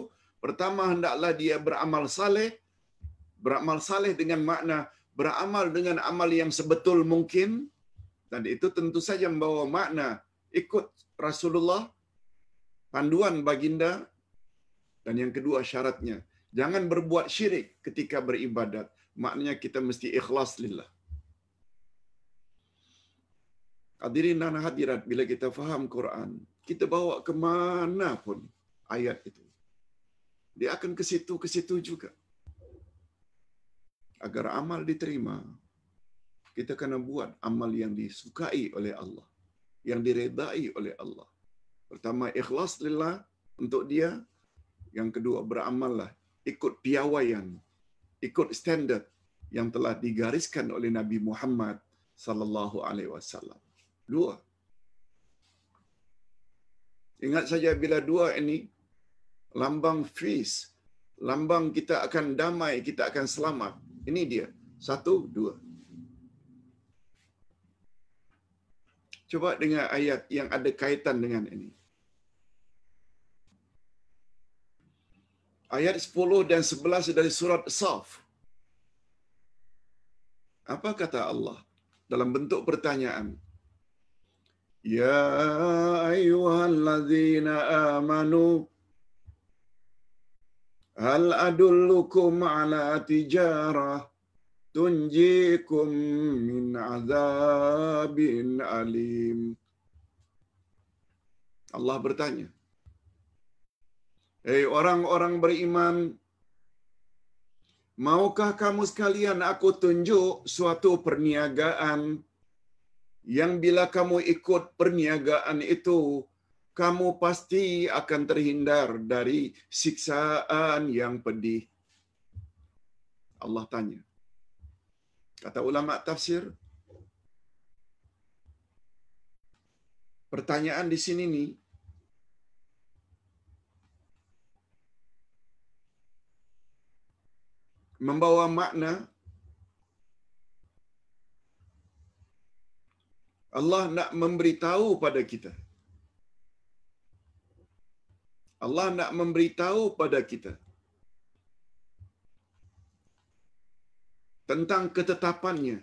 pertama hendaklah dia beramal saleh, beramal saleh dengan makna beramal dengan amal yang sebetul mungkin dan itu tentu saja membawa makna ikut Rasulullah panduan baginda dan yang kedua syaratnya jangan berbuat syirik ketika beribadat maknanya kita mesti ikhlas lillah. Hadirin dan hadirat, bila kita faham Quran, kita bawa ke mana pun ayat itu. Dia akan ke situ, ke situ juga. Agar amal diterima, kita kena buat amal yang disukai oleh Allah. Yang diredai oleh Allah. Pertama, ikhlas lillah untuk dia. Yang kedua, beramallah ikut piawaian ikut standard yang telah digariskan oleh Nabi Muhammad sallallahu alaihi wasallam. Dua. Ingat saja bila dua ini lambang freeze, lambang kita akan damai, kita akan selamat. Ini dia. Satu, dua. Coba dengar ayat yang ada kaitan dengan ini. ayat 10 dan 11 dari surat Saf. Apa kata Allah dalam bentuk pertanyaan? Ya ayyuhalladzina amanu Hal adullukum ala tijarah tunjikum min azabin alim Allah bertanya Hei eh, orang-orang beriman, maukah kamu sekalian aku tunjuk suatu perniagaan yang bila kamu ikut perniagaan itu, kamu pasti akan terhindar dari siksaan yang pedih. Allah tanya. Kata ulama tafsir, pertanyaan di sini nih, membawa makna Allah nak memberitahu pada kita. Allah nak memberitahu pada kita tentang ketetapannya.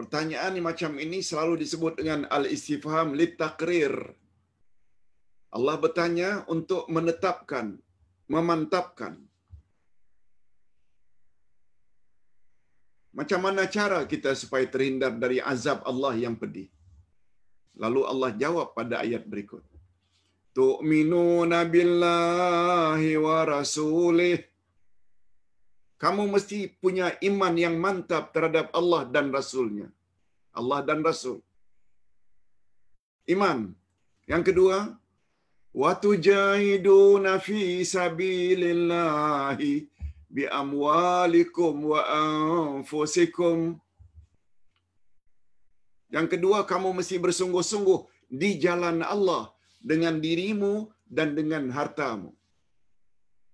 Pertanyaan macam ini selalu disebut dengan al-istifham li takrir. Allah bertanya untuk menetapkan, memantapkan. Macam mana cara kita supaya terhindar dari azab Allah yang pedih? Lalu Allah jawab pada ayat berikut. Tu'minuna billahi wa rasulih. Kamu mesti punya iman yang mantap terhadap Allah dan Rasulnya. Allah dan Rasul. Iman. Yang kedua, وَتُجَاهِدُونَ فِي سَبِيلِ اللَّهِ biamwalikum wa anfusikum. Yang kedua, kamu mesti bersungguh-sungguh di jalan Allah dengan dirimu dan dengan hartamu.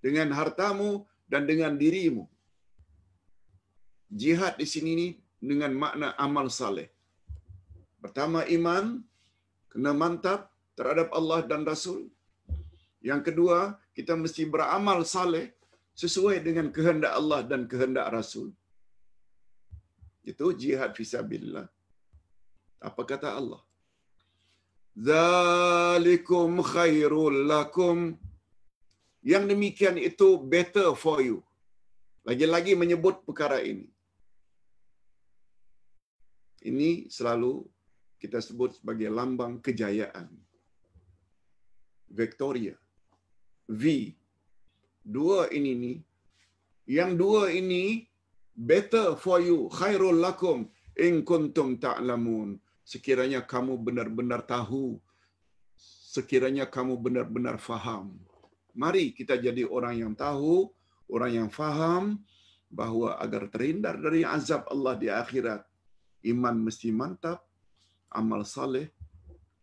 Dengan hartamu dan dengan dirimu. Jihad di sini ni dengan makna amal saleh. Pertama iman kena mantap terhadap Allah dan Rasul. Yang kedua, kita mesti beramal saleh sesuai dengan kehendak Allah dan kehendak Rasul. Itu jihad fisabilillah. Apa kata Allah? Zalikum khairul lakum. Yang demikian itu better for you. Lagi-lagi menyebut perkara ini. Ini selalu kita sebut sebagai lambang kejayaan. Victoria. V dua ini ni yang dua ini better for you khairul lakum in kuntum ta'lamun sekiranya kamu benar-benar tahu sekiranya kamu benar-benar faham mari kita jadi orang yang tahu orang yang faham bahawa agar terhindar dari azab Allah di akhirat iman mesti mantap amal saleh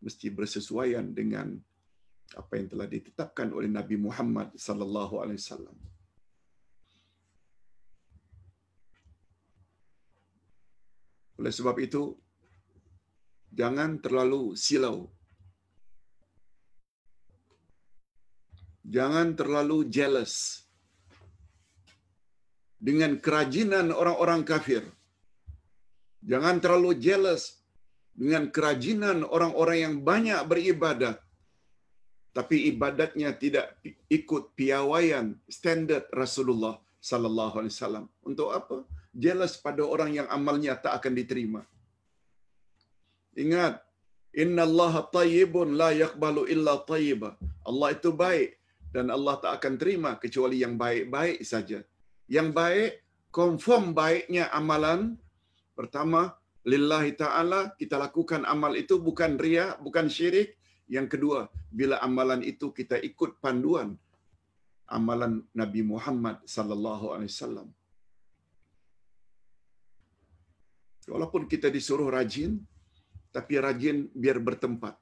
mesti bersesuaian dengan apa yang telah ditetapkan oleh Nabi Muhammad sallallahu alaihi wasallam. Oleh sebab itu jangan terlalu silau. Jangan terlalu jealous dengan kerajinan orang-orang kafir. Jangan terlalu jealous dengan kerajinan orang-orang yang banyak beribadat tapi ibadatnya tidak ikut piawaian standard Rasulullah sallallahu alaihi wasallam. Untuk apa? Jelas pada orang yang amalnya tak akan diterima. Ingat, Inna Allah tayyibun la yakbalu illa tayyiba. Allah itu baik dan Allah tak akan terima kecuali yang baik-baik saja. Yang baik, confirm baiknya amalan. Pertama, lillahi ta'ala kita lakukan amal itu bukan riak, bukan syirik. Yang kedua, bila amalan itu kita ikut panduan amalan Nabi Muhammad sallallahu alaihi wasallam. Walaupun kita disuruh rajin, tapi rajin biar bertempat.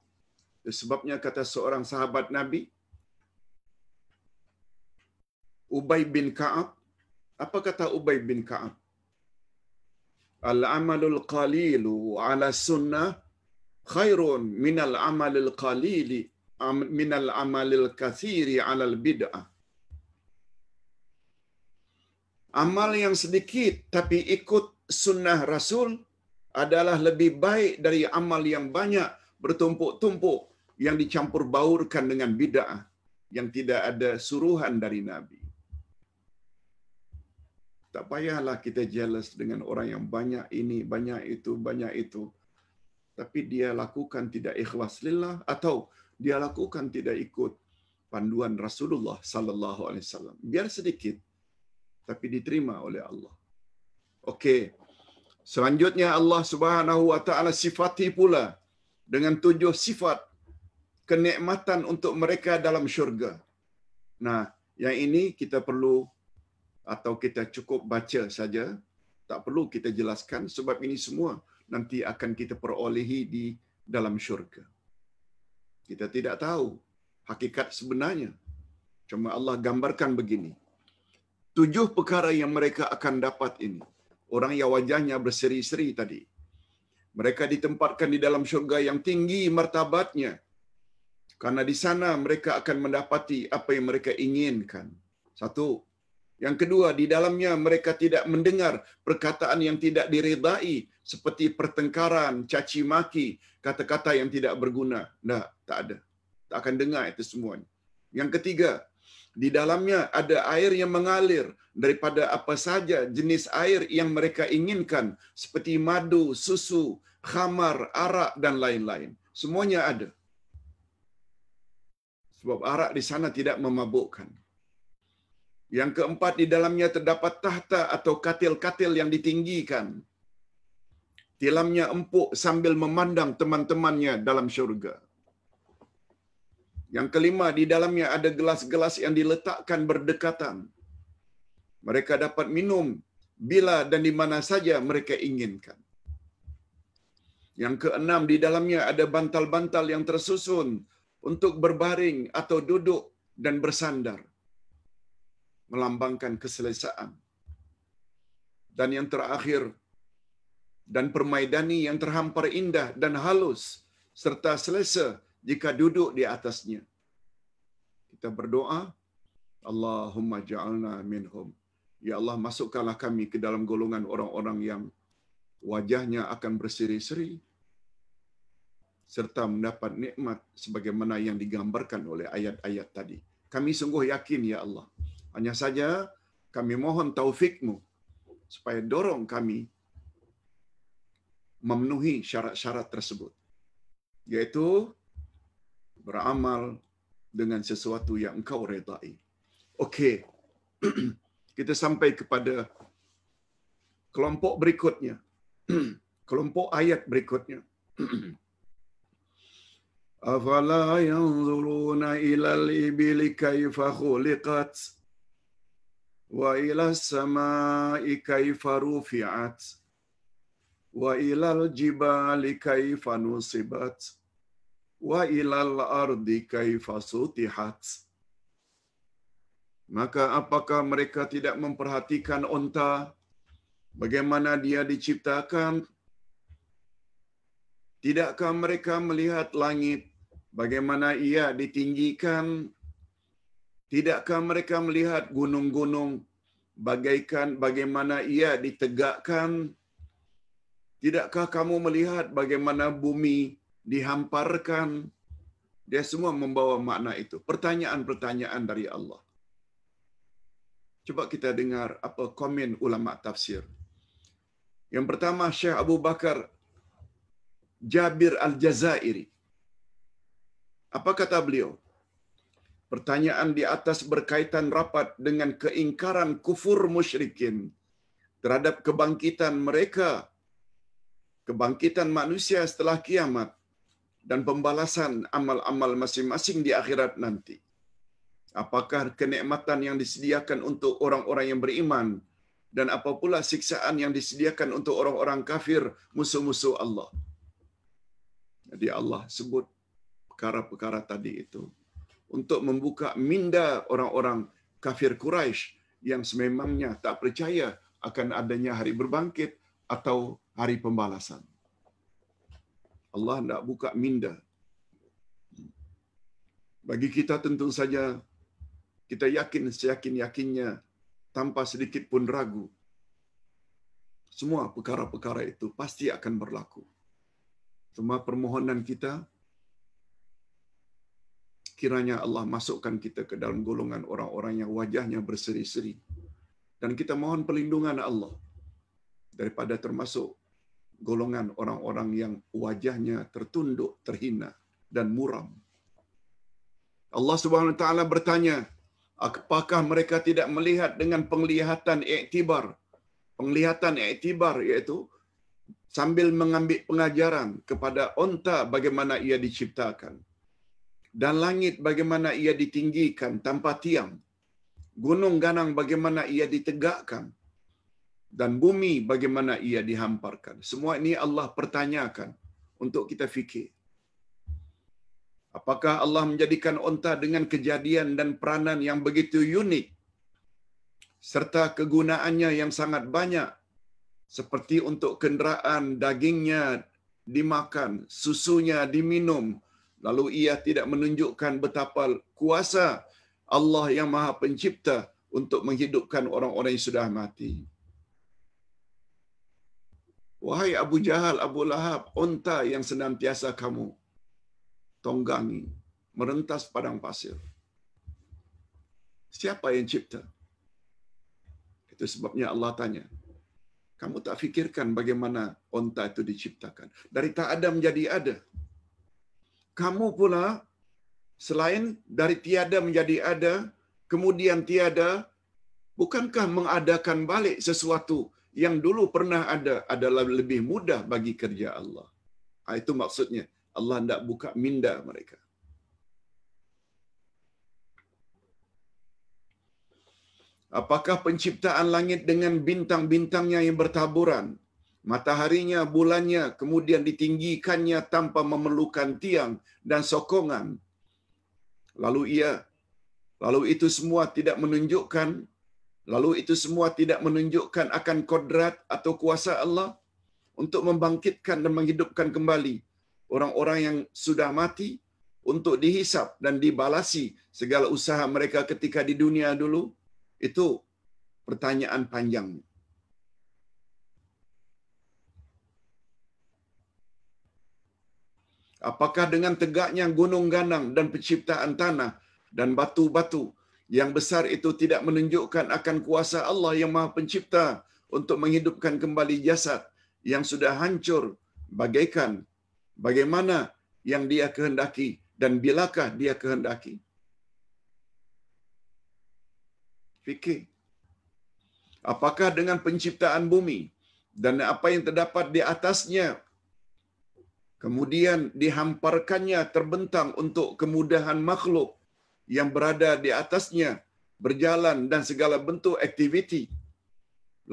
Sebabnya kata seorang sahabat Nabi, Ubay bin Ka'ab, apa kata Ubay bin Ka'ab? Al-amalul qalilu ala sunnah khairun minal amalil qalili minal amalil kathiri alal bid'ah. Amal yang sedikit tapi ikut sunnah Rasul adalah lebih baik dari amal yang banyak bertumpuk-tumpuk yang dicampur baurkan dengan bid'ah yang tidak ada suruhan dari Nabi. Tak payahlah kita jealous dengan orang yang banyak ini, banyak itu, banyak itu tapi dia lakukan tidak ikhlas lillah atau dia lakukan tidak ikut panduan Rasulullah sallallahu alaihi wasallam. Biar sedikit tapi diterima oleh Allah. Okey. Selanjutnya Allah Subhanahu wa taala sifati pula dengan tujuh sifat kenikmatan untuk mereka dalam syurga. Nah, yang ini kita perlu atau kita cukup baca saja, tak perlu kita jelaskan sebab ini semua nanti akan kita perolehi di dalam syurga. Kita tidak tahu hakikat sebenarnya. Cuma Allah gambarkan begini. Tujuh perkara yang mereka akan dapat ini. Orang yang wajahnya berseri-seri tadi. Mereka ditempatkan di dalam syurga yang tinggi martabatnya. Karena di sana mereka akan mendapati apa yang mereka inginkan. Satu, yang kedua, di dalamnya mereka tidak mendengar perkataan yang tidak diredai seperti pertengkaran, caci maki, kata-kata yang tidak berguna. Nah, tak ada. Tak akan dengar itu semua. Yang ketiga, di dalamnya ada air yang mengalir daripada apa saja jenis air yang mereka inginkan seperti madu, susu, khamar, arak dan lain-lain. Semuanya ada. Sebab arak di sana tidak memabukkan. Yang keempat, di dalamnya terdapat tahta atau katil-katil yang ditinggikan. Tilamnya empuk sambil memandang teman-temannya dalam syurga. Yang kelima, di dalamnya ada gelas-gelas yang diletakkan berdekatan. Mereka dapat minum bila dan di mana saja mereka inginkan. Yang keenam, di dalamnya ada bantal-bantal yang tersusun untuk berbaring atau duduk dan bersandar. melambangkan keselesaan. Dan yang terakhir, dan permaidani yang terhampar indah dan halus, serta selesa jika duduk di atasnya. Kita berdoa, Allahumma ja'alna minhum. Ya Allah, masukkanlah kami ke dalam golongan orang-orang yang wajahnya akan berseri-seri, serta mendapat nikmat sebagaimana yang digambarkan oleh ayat-ayat tadi. Kami sungguh yakin, Ya Allah. Hanya saja kami mohon taufikmu supaya dorong kami memenuhi syarat-syarat tersebut. Yaitu beramal dengan sesuatu yang engkau redai. Okey, kita sampai kepada kelompok berikutnya. kelompok ayat berikutnya. Afala yanzuruna ilal ibili kaifa khuliqat. وإلى السماء كيف رفعت وإلى الجبال كيف نصبت وإلى الأرض كيف سطحت Maka apakah mereka tidak memperhatikan onta? Bagaimana dia diciptakan? Tidakkah mereka melihat langit? Bagaimana ia ditinggikan? Tidakkah mereka melihat gunung-gunung bagaikan bagaimana ia ditegakkan? Tidakkah kamu melihat bagaimana bumi dihamparkan? Dia semua membawa makna itu. Pertanyaan-pertanyaan dari Allah. Coba kita dengar apa komen ulama tafsir. Yang pertama Syekh Abu Bakar Jabir Al-Jazairi. Apa kata beliau? pertanyaan di atas berkaitan rapat dengan keingkaran kufur musyrikin terhadap kebangkitan mereka, kebangkitan manusia setelah kiamat, dan pembalasan amal-amal masing-masing di akhirat nanti. Apakah kenikmatan yang disediakan untuk orang-orang yang beriman dan apa pula siksaan yang disediakan untuk orang-orang kafir, musuh-musuh Allah. Jadi Allah sebut perkara-perkara tadi itu untuk membuka minda orang-orang kafir Quraisy yang sememangnya tak percaya akan adanya hari berbangkit atau hari pembalasan. Allah nak buka minda. Bagi kita tentu saja kita yakin seyakin-yakinnya tanpa sedikit pun ragu semua perkara-perkara itu pasti akan berlaku. Semua permohonan kita, kiranya Allah masukkan kita ke dalam golongan orang-orang yang wajahnya berseri-seri. Dan kita mohon perlindungan Allah daripada termasuk golongan orang-orang yang wajahnya tertunduk, terhina dan muram. Allah Subhanahu wa taala bertanya, apakah mereka tidak melihat dengan penglihatan iktibar? Penglihatan iktibar yaitu sambil mengambil pengajaran kepada onta bagaimana ia diciptakan dan langit bagaimana ia ditinggikan tanpa tiang. Gunung ganang bagaimana ia ditegakkan dan bumi bagaimana ia dihamparkan. Semua ini Allah pertanyakan untuk kita fikir. Apakah Allah menjadikan onta dengan kejadian dan peranan yang begitu unik serta kegunaannya yang sangat banyak seperti untuk kenderaan, dagingnya dimakan, susunya diminum, lalu ia tidak menunjukkan betapa kuasa Allah yang Maha Pencipta untuk menghidupkan orang-orang yang sudah mati. Wahai Abu Jahal, Abu Lahab, onta yang senantiasa kamu tonggangi, merentas padang pasir. Siapa yang cipta? Itu sebabnya Allah tanya. Kamu tak fikirkan bagaimana onta itu diciptakan. Dari tak ada menjadi ada kamu pula selain dari tiada menjadi ada, kemudian tiada, bukankah mengadakan balik sesuatu yang dulu pernah ada adalah lebih mudah bagi kerja Allah. Ah, itu maksudnya Allah tidak buka minda mereka. Apakah penciptaan langit dengan bintang-bintangnya yang bertaburan mataharinya, bulannya, kemudian ditinggikannya tanpa memerlukan tiang dan sokongan. Lalu ia, lalu itu semua tidak menunjukkan, lalu itu semua tidak menunjukkan akan kodrat atau kuasa Allah untuk membangkitkan dan menghidupkan kembali orang-orang yang sudah mati untuk dihisap dan dibalasi segala usaha mereka ketika di dunia dulu, itu pertanyaan panjangnya. Apakah dengan tegaknya gunung ganang dan penciptaan tanah dan batu-batu yang besar itu tidak menunjukkan akan kuasa Allah yang maha pencipta untuk menghidupkan kembali jasad yang sudah hancur bagaikan bagaimana yang dia kehendaki dan bilakah dia kehendaki. Fikir. Apakah dengan penciptaan bumi dan apa yang terdapat di atasnya Kemudian dihamparkannya terbentang untuk kemudahan makhluk yang berada di atasnya, berjalan dan segala bentuk aktiviti.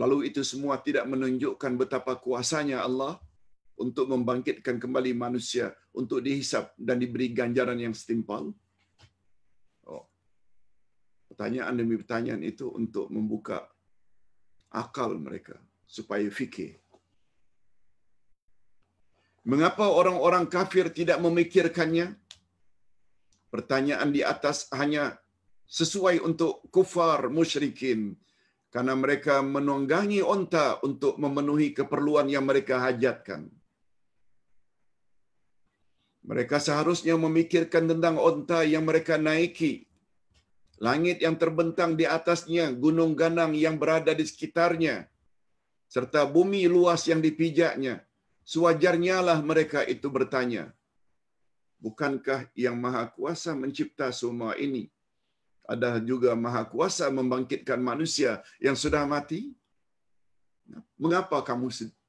Lalu itu semua tidak menunjukkan betapa kuasanya Allah untuk membangkitkan kembali manusia untuk dihisap dan diberi ganjaran yang setimpal. Oh. Pertanyaan demi pertanyaan itu untuk membuka akal mereka supaya fikir. Mengapa orang-orang kafir tidak memikirkannya? Pertanyaan di atas hanya sesuai untuk kufar musyrikin karena mereka menunggangi onta untuk memenuhi keperluan yang mereka hajatkan. Mereka seharusnya memikirkan tentang onta yang mereka naiki, langit yang terbentang di atasnya, gunung-ganang yang berada di sekitarnya, serta bumi luas yang dipijaknya, Sewajarnyalah mereka itu bertanya, bukankah yang Maha Kuasa mencipta semua ini? Ada juga Maha Kuasa membangkitkan manusia yang sudah mati? Mengapa kamu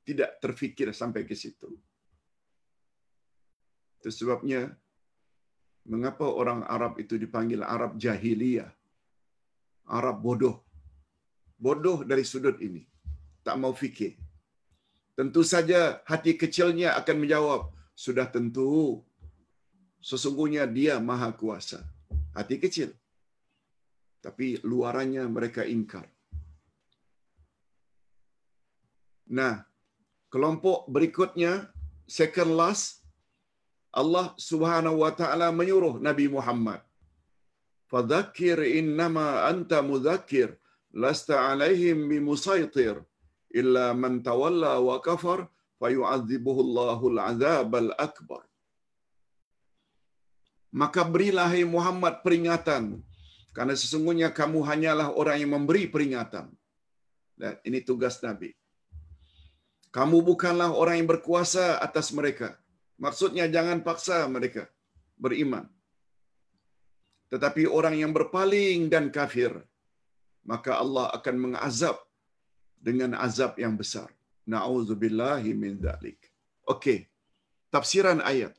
tidak terfikir sampai ke situ? Itu sebabnya, mengapa orang Arab itu dipanggil Arab jahiliyah? Arab bodoh. Bodoh dari sudut ini. Tak mau fikir. Tentu saja hati kecilnya akan menjawab, sudah tentu sesungguhnya dia maha kuasa. Hati kecil. Tapi luarannya mereka ingkar. Nah, kelompok berikutnya, second last, Allah subhanahu wa ta'ala menyuruh Nabi Muhammad. فَذَكِّرْ إِنَّمَا أَنْتَ مُذَكِّرْ لَسْتَ عَلَيْهِمْ بِمُسَيْطِرْ إلا من تولى وكفر فيعذبه الله العذاب الأكبر Maka berilah hai Muhammad peringatan. Karena sesungguhnya kamu hanyalah orang yang memberi peringatan. Dan ini tugas Nabi. Kamu bukanlah orang yang berkuasa atas mereka. Maksudnya jangan paksa mereka beriman. Tetapi orang yang berpaling dan kafir, maka Allah akan mengazab dengan azab yang besar. Na'udzubillahi min dalik. Okey. Tafsiran ayat.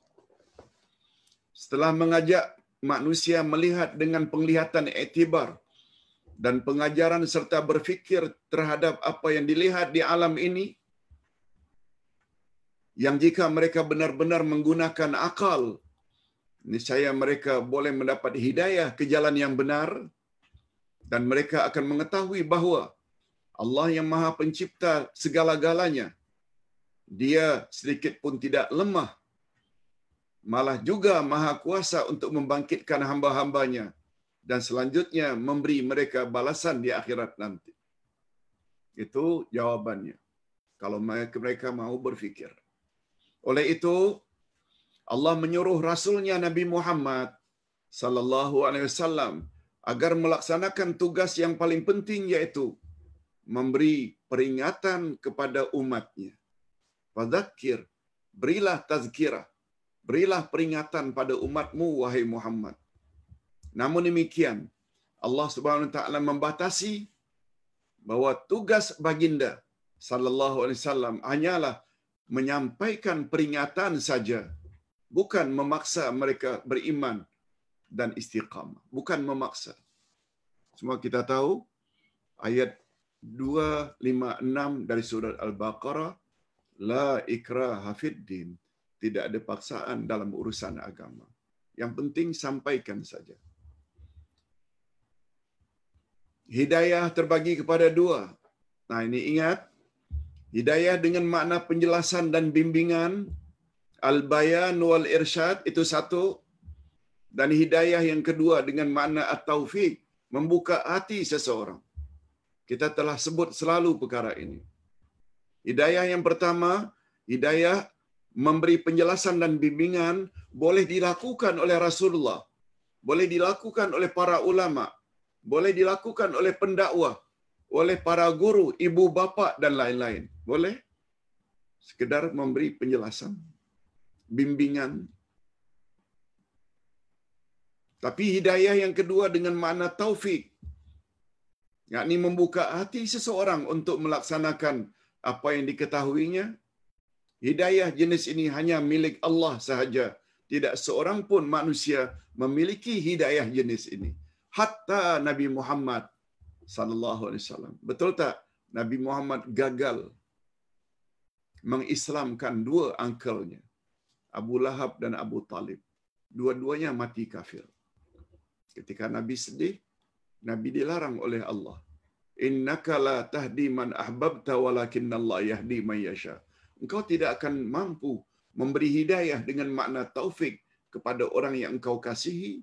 Setelah mengajak manusia melihat dengan penglihatan etibar dan pengajaran serta berfikir terhadap apa yang dilihat di alam ini, yang jika mereka benar-benar menggunakan akal, niscaya mereka boleh mendapat hidayah ke jalan yang benar dan mereka akan mengetahui bahawa Allah yang maha pencipta segala-galanya. Dia sedikit pun tidak lemah. Malah juga maha kuasa untuk membangkitkan hamba-hambanya. Dan selanjutnya memberi mereka balasan di akhirat nanti. Itu jawabannya. Kalau mereka mau berfikir. Oleh itu, Allah menyuruh Rasulnya Nabi Muhammad sallallahu alaihi wasallam agar melaksanakan tugas yang paling penting yaitu memberi peringatan kepada umatnya. Fadzakir, berilah tazkirah, berilah peringatan pada umatmu wahai Muhammad. Namun demikian, Allah Subhanahu Wa Taala membatasi bahwa tugas baginda sallallahu alaihi wasallam hanyalah menyampaikan peringatan saja, bukan memaksa mereka beriman dan istiqamah, bukan memaksa. Semua kita tahu ayat 256 dari surat Al-Baqarah, La ikra hafiddin. Tidak ada paksaan dalam urusan agama. Yang penting sampaikan saja. Hidayah terbagi kepada dua. Nah ini ingat. Hidayah dengan makna penjelasan dan bimbingan. Al-bayan wal-irsyad itu satu. Dan hidayah yang kedua dengan makna at-taufiq. Membuka hati seseorang kita telah sebut selalu perkara ini. Hidayah yang pertama, hidayah memberi penjelasan dan bimbingan boleh dilakukan oleh Rasulullah, boleh dilakukan oleh para ulama, boleh dilakukan oleh pendakwah, oleh para guru, ibu bapa dan lain-lain. Boleh sekedar memberi penjelasan, bimbingan. Tapi hidayah yang kedua dengan makna taufik yakni membuka hati seseorang untuk melaksanakan apa yang diketahuinya. Hidayah jenis ini hanya milik Allah sahaja. Tidak seorang pun manusia memiliki hidayah jenis ini. Hatta Nabi Muhammad sallallahu alaihi wasallam. Betul tak? Nabi Muhammad gagal mengislamkan dua angkelnya, Abu Lahab dan Abu Talib. Dua-duanya mati kafir. Ketika Nabi sedih, Nabi dilarang oleh Allah. Inna kala tahdi man ahbabta walakin Allah yahdi man yasha. Engkau tidak akan mampu memberi hidayah dengan makna taufik kepada orang yang engkau kasihi.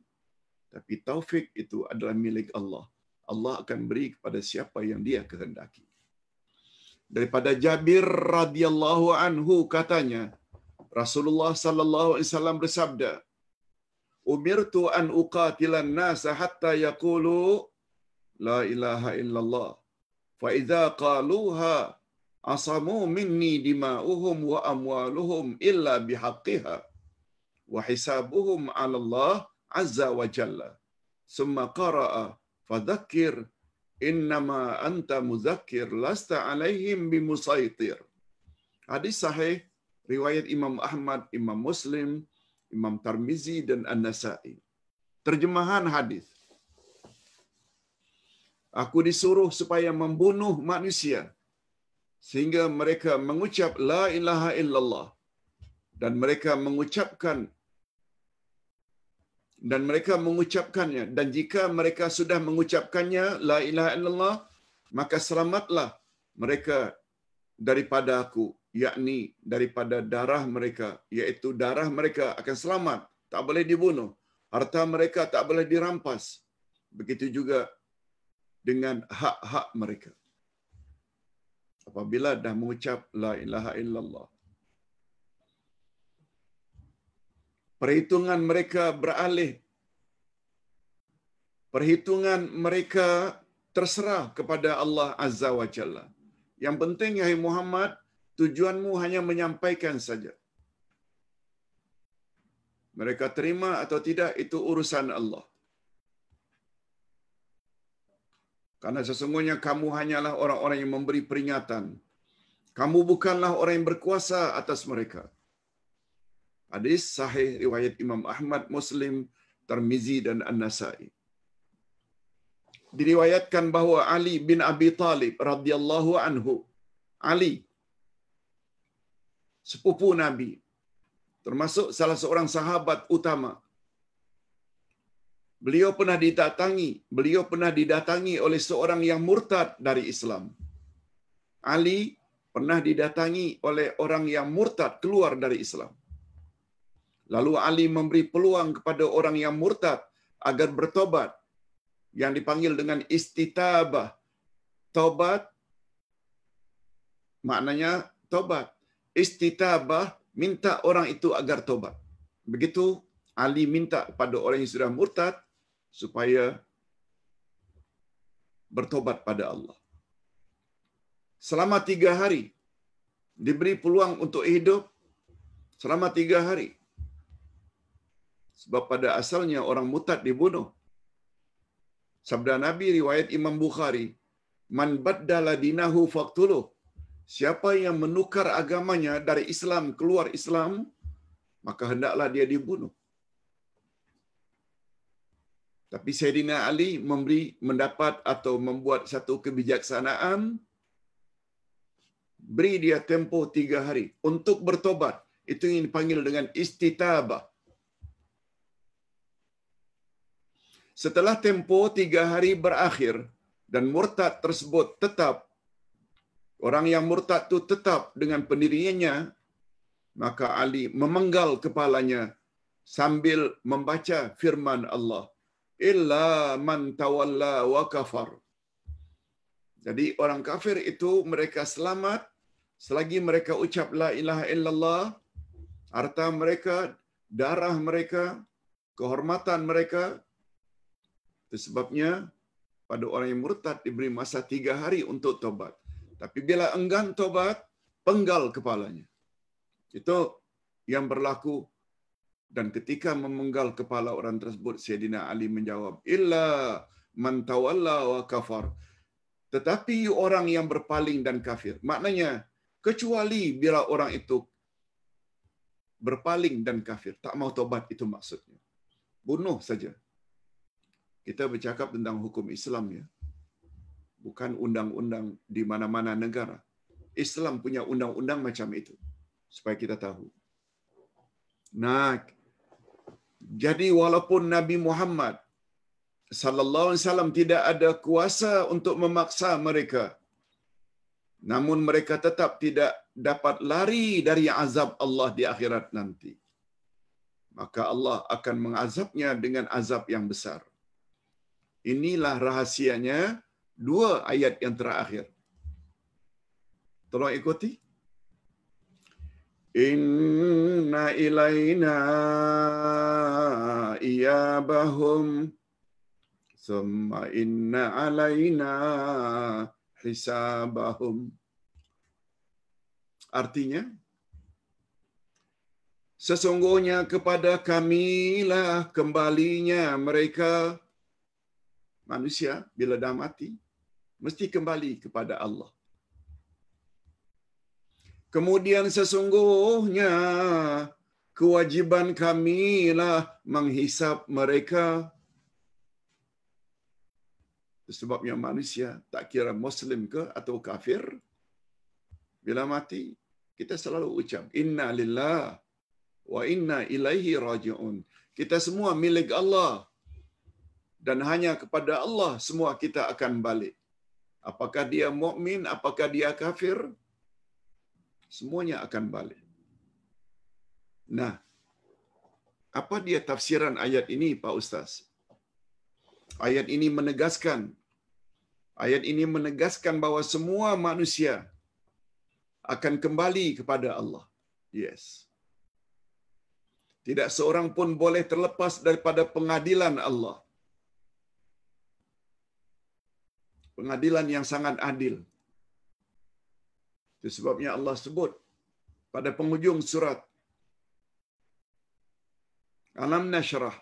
Tapi taufik itu adalah milik Allah. Allah akan beri kepada siapa yang dia kehendaki. Daripada Jabir radhiyallahu anhu katanya, Rasulullah sallallahu alaihi wasallam bersabda, أمرت أن أقاتل الناس حتى يقولوا لا إله إلا الله فإذا قالوها عصموا مني دماؤهم وأموالهم إلا بحقها وحسابهم على الله عز وجل ثم قرأ فذكر إنما أنت مذكر لست عليهم بمسيطر حديث صحيح رواية إمام أحمد إمام مسلم Imam Tarmizi dan An-Nasa'i. Terjemahan hadis. Aku disuruh supaya membunuh manusia sehingga mereka mengucap la ilaha illallah dan mereka mengucapkan dan mereka mengucapkannya dan jika mereka sudah mengucapkannya la ilaha illallah maka selamatlah mereka daripada aku yakni daripada darah mereka iaitu darah mereka akan selamat tak boleh dibunuh harta mereka tak boleh dirampas begitu juga dengan hak-hak mereka apabila dah mengucap la ilaha illallah perhitungan mereka beralih perhitungan mereka terserah kepada Allah azza wa jalla yang penting Yahya Muhammad tujuanmu hanya menyampaikan saja. Mereka terima atau tidak itu urusan Allah. Karena sesungguhnya kamu hanyalah orang-orang yang memberi peringatan. Kamu bukanlah orang yang berkuasa atas mereka. Hadis sahih riwayat Imam Ahmad Muslim, Tirmizi dan An-Nasa'i. Diriwayatkan bahwa Ali bin Abi Talib radhiyallahu anhu Ali sepupu Nabi, termasuk salah seorang sahabat utama. Beliau pernah didatangi, beliau pernah didatangi oleh seorang yang murtad dari Islam. Ali pernah didatangi oleh orang yang murtad keluar dari Islam. Lalu Ali memberi peluang kepada orang yang murtad agar bertobat yang dipanggil dengan istitabah. Tobat maknanya tobat istitabah minta orang itu agar tobat. Begitu Ali minta kepada orang yang sudah murtad supaya bertobat pada Allah. Selama tiga hari diberi peluang untuk hidup selama tiga hari. Sebab pada asalnya orang mutat dibunuh. Sabda Nabi riwayat Imam Bukhari, Man baddala dinahu faktuluh siapa yang menukar agamanya dari Islam keluar Islam, maka hendaklah dia dibunuh. Tapi Sayyidina Ali memberi mendapat atau membuat satu kebijaksanaan, beri dia tempo tiga hari untuk bertobat. Itu yang dipanggil dengan istitabah. Setelah tempo tiga hari berakhir dan murtad tersebut tetap Orang yang murtad itu tetap dengan pendiriannya, maka Ali memenggal kepalanya sambil membaca firman Allah. Illa man tawalla wa kafar. Jadi orang kafir itu mereka selamat selagi mereka ucap la ilaha illallah, harta mereka, darah mereka, kehormatan mereka. sebabnya pada orang yang murtad diberi masa tiga hari untuk tobat. Tapi bila enggan tobat, penggal kepalanya. Itu yang berlaku. Dan ketika memenggal kepala orang tersebut, Sayyidina Ali menjawab, Illa man wa kafar. Tetapi orang yang berpaling dan kafir. Maknanya, kecuali bila orang itu berpaling dan kafir. Tak mau tobat, itu maksudnya. Bunuh saja. Kita bercakap tentang hukum Islam. ya bukan undang-undang di mana-mana negara. Islam punya undang-undang macam itu supaya kita tahu. Nah, jadi walaupun Nabi Muhammad sallallahu alaihi wasallam tidak ada kuasa untuk memaksa mereka, namun mereka tetap tidak dapat lari dari azab Allah di akhirat nanti. Maka Allah akan mengazabnya dengan azab yang besar. Inilah rahasianya dua ayat yang terakhir. Tolong ikuti. Inna iya bahum, summa inna alaina hisabahum. Artinya, sesungguhnya kepada kami lah kembalinya mereka manusia bila dah mati mesti kembali kepada Allah. Kemudian sesungguhnya kewajiban kami lah menghisap mereka. Sebabnya manusia tak kira Muslim ke atau kafir, bila mati kita selalu ucap Inna Lillah wa Inna Ilaihi Rajeun. Kita semua milik Allah dan hanya kepada Allah semua kita akan balik apakah dia mukmin apakah dia kafir semuanya akan balik nah apa dia tafsiran ayat ini Pak Ustaz ayat ini menegaskan ayat ini menegaskan bahawa semua manusia akan kembali kepada Allah yes tidak seorang pun boleh terlepas daripada pengadilan Allah pengadilan yang sangat adil. Itu sebabnya Allah sebut pada penghujung surat. Alam nasyrah.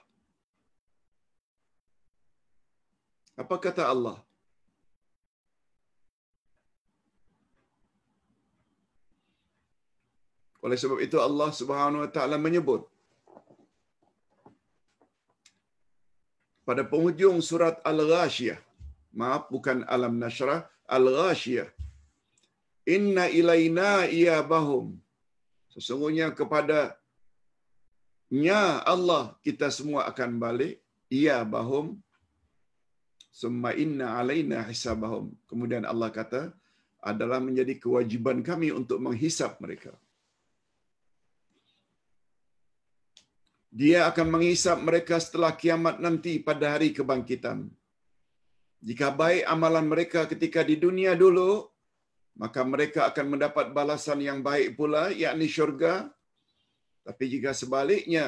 Apa kata Allah? Oleh sebab itu Allah Subhanahu wa taala menyebut pada penghujung surat Al-Ghashiyah maaf bukan alam nasrah al ghasyiyah inna iya bahum. sesungguhnya kepada nya Allah kita semua akan balik iya bahum. summa inna alaina hisabahum kemudian Allah kata adalah menjadi kewajiban kami untuk menghisap mereka Dia akan menghisap mereka setelah kiamat nanti pada hari kebangkitan jika baik amalan mereka ketika di dunia dulu, maka mereka akan mendapat balasan yang baik pula, yakni syurga. Tapi jika sebaliknya,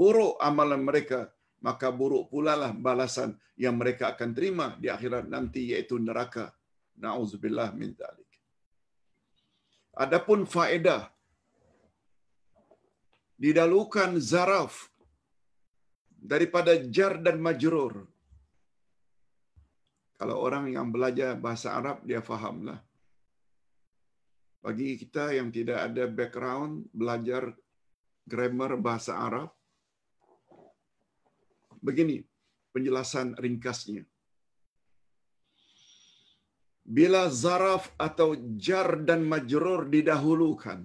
buruk amalan mereka, maka buruk pula lah balasan yang mereka akan terima di akhirat nanti, yaitu neraka. Na'udzubillah min ta'alik. Adapun faedah, didalukan zaraf daripada jar dan majrur, kalau orang yang belajar bahasa Arab dia fahamlah. Bagi kita yang tidak ada background belajar grammar bahasa Arab begini penjelasan ringkasnya. Bila zaraf atau jar dan majrur didahulukan.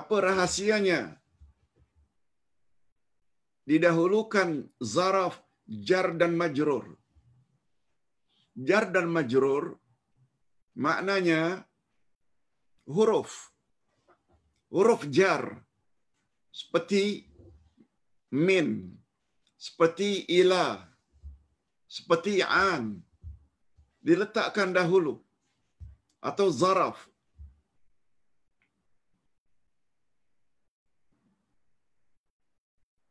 Apa rahasianya? Didahulukan zaraf jar dan majrur. Jar dan majrur maknanya huruf. Huruf jar seperti min, seperti ila, seperti an diletakkan dahulu atau zaraf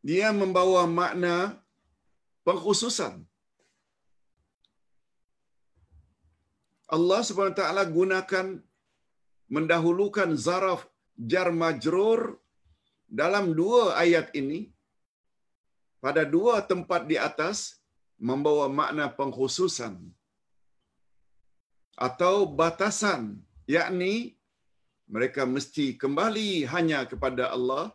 dia membawa makna pengkhususan. Allah Subhanahu taala gunakan mendahulukan zaraf jar majrur dalam dua ayat ini pada dua tempat di atas membawa makna pengkhususan atau batasan yakni mereka mesti kembali hanya kepada Allah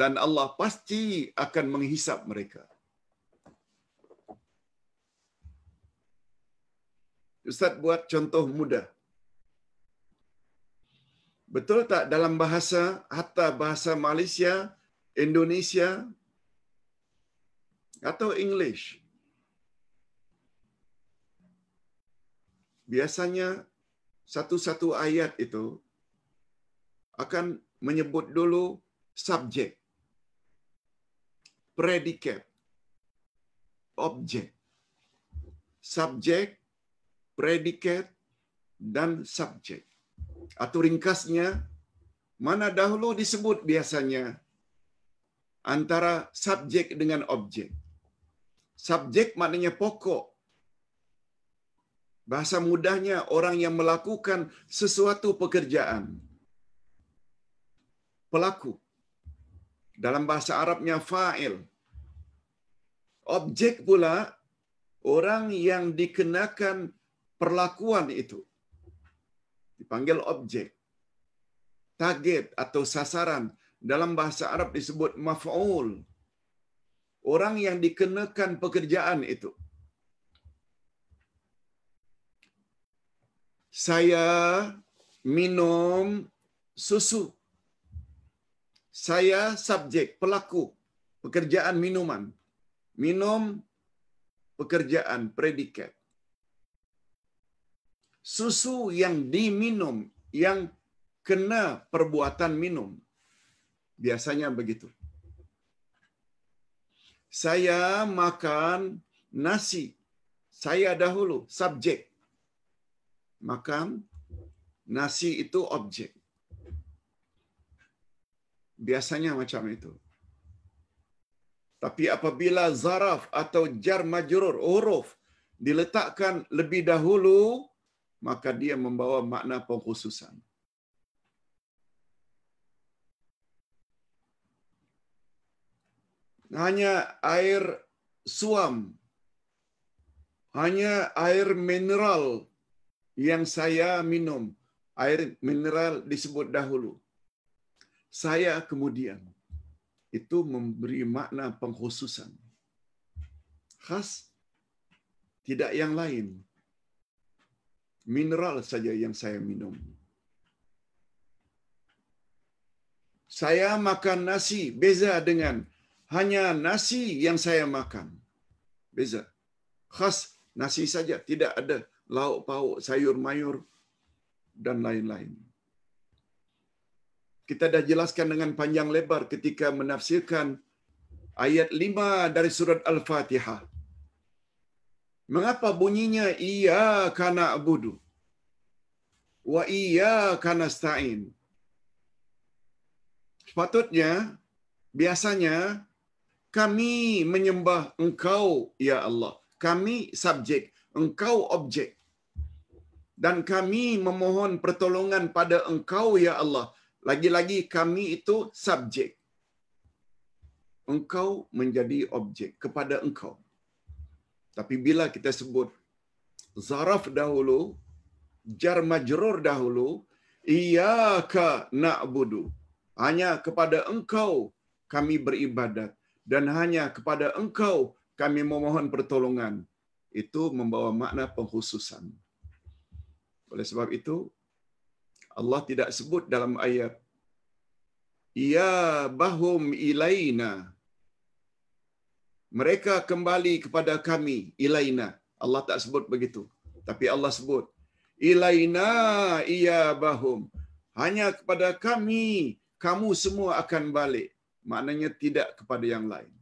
dan Allah pasti akan menghisap mereka Ustaz buat contoh mudah. Betul tak dalam bahasa, hatta bahasa Malaysia, Indonesia, atau English? Biasanya satu-satu ayat itu akan menyebut dulu subjek, predikat, objek. Subjek, predikat dan subjek. Atau ringkasnya, mana dahulu disebut biasanya antara subjek dengan objek. Subjek maknanya pokok. Bahasa mudahnya orang yang melakukan sesuatu pekerjaan. Pelaku. Dalam bahasa Arabnya fa'il. Objek pula orang yang dikenakan perlakuan itu dipanggil objek. Target atau sasaran dalam bahasa Arab disebut maf'ul. Orang yang dikenakan pekerjaan itu. Saya minum susu. Saya subjek, pelaku pekerjaan minuman. Minum pekerjaan predikat susu yang diminum yang kena perbuatan minum. Biasanya begitu. Saya makan nasi. Saya dahulu subjek. Makan nasi itu objek. Biasanya macam itu. Tapi apabila zaraf atau jar majrur huruf diletakkan lebih dahulu maka dia membawa makna pengkhususan. Hanya air suam, hanya air mineral yang saya minum, air mineral disebut dahulu, saya kemudian. Itu memberi makna pengkhususan. Khas, tidak yang lain mineral saja yang saya minum. Saya makan nasi beza dengan hanya nasi yang saya makan. Beza. Khas nasi saja, tidak ada lauk pauk, sayur mayur dan lain-lain. Kita dah jelaskan dengan panjang lebar ketika menafsirkan ayat 5 dari surat Al-Fatihah. Mengapa bunyinya iya kana budu? Wa iya kana stain. Sepatutnya, biasanya kami menyembah engkau, ya Allah. Kami subjek, engkau objek. Dan kami memohon pertolongan pada engkau, ya Allah. Lagi-lagi kami itu subjek. Engkau menjadi objek kepada engkau. Tapi bila kita sebut zaraf dahulu, jar majrur dahulu, iyyaka na'budu. Hanya kepada engkau kami beribadat dan hanya kepada engkau kami memohon pertolongan. Itu membawa makna penghususan. Oleh sebab itu Allah tidak sebut dalam ayat Ya bahum ilaina mereka kembali kepada kami ilaina Allah tak sebut begitu tapi Allah sebut ilaina iya bahum hanya kepada kami kamu semua akan balik maknanya tidak kepada yang lain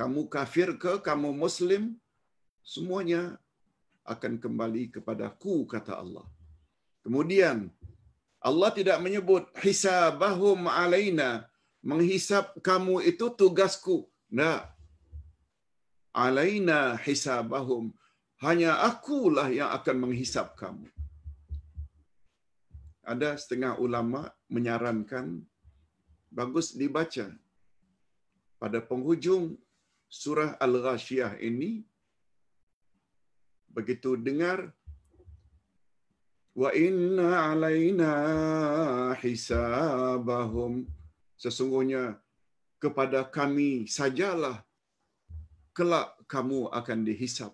kamu kafir ke kamu muslim semuanya akan kembali kepadaku kata Allah kemudian Allah tidak menyebut hisabahum alaina menghisap kamu itu tugasku. Nah, alaina hisabahum hanya akulah yang akan menghisap kamu ada setengah ulama menyarankan bagus dibaca pada penghujung surah al-ghasyiah ini begitu dengar wa inna alaina hisabahum sesungguhnya kepada kami sajalah kelak kamu akan dihisap.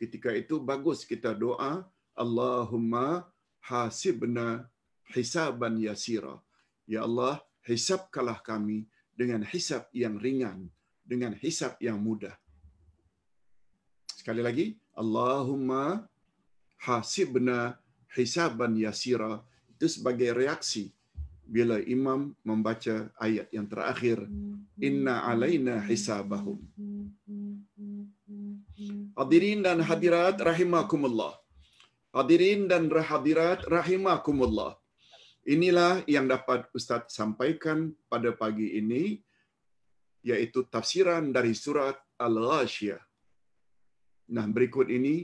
Ketika itu bagus kita doa, Allahumma hasibna hisaban yasira. Ya Allah, hisap kalah kami dengan hisap yang ringan, dengan hisap yang mudah. Sekali lagi, Allahumma hasibna hisaban yasira. Itu sebagai reaksi bila imam membaca ayat yang terakhir, hmm. inna alaina hisabahum. Hmm. Hmm. Hadirin dan hadirat rahimakumullah. Hadirin dan hadirat rahimakumullah. Inilah yang dapat Ustaz sampaikan pada pagi ini yaitu tafsiran dari surat Al-Ghashiyah. Nah, berikut ini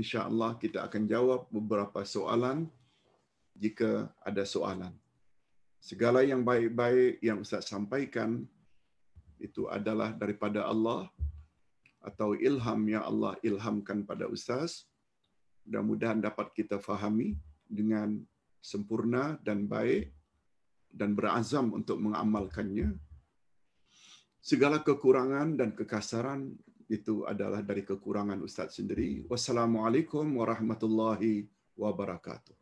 insya-Allah kita akan jawab beberapa soalan jika ada soalan. Segala yang baik-baik yang Ustaz sampaikan itu adalah daripada Allah atau ilham yang Allah ilhamkan pada ustaz mudah-mudahan dapat kita fahami dengan sempurna dan baik dan berazam untuk mengamalkannya segala kekurangan dan kekasaran itu adalah dari kekurangan ustaz sendiri wassalamualaikum warahmatullahi wabarakatuh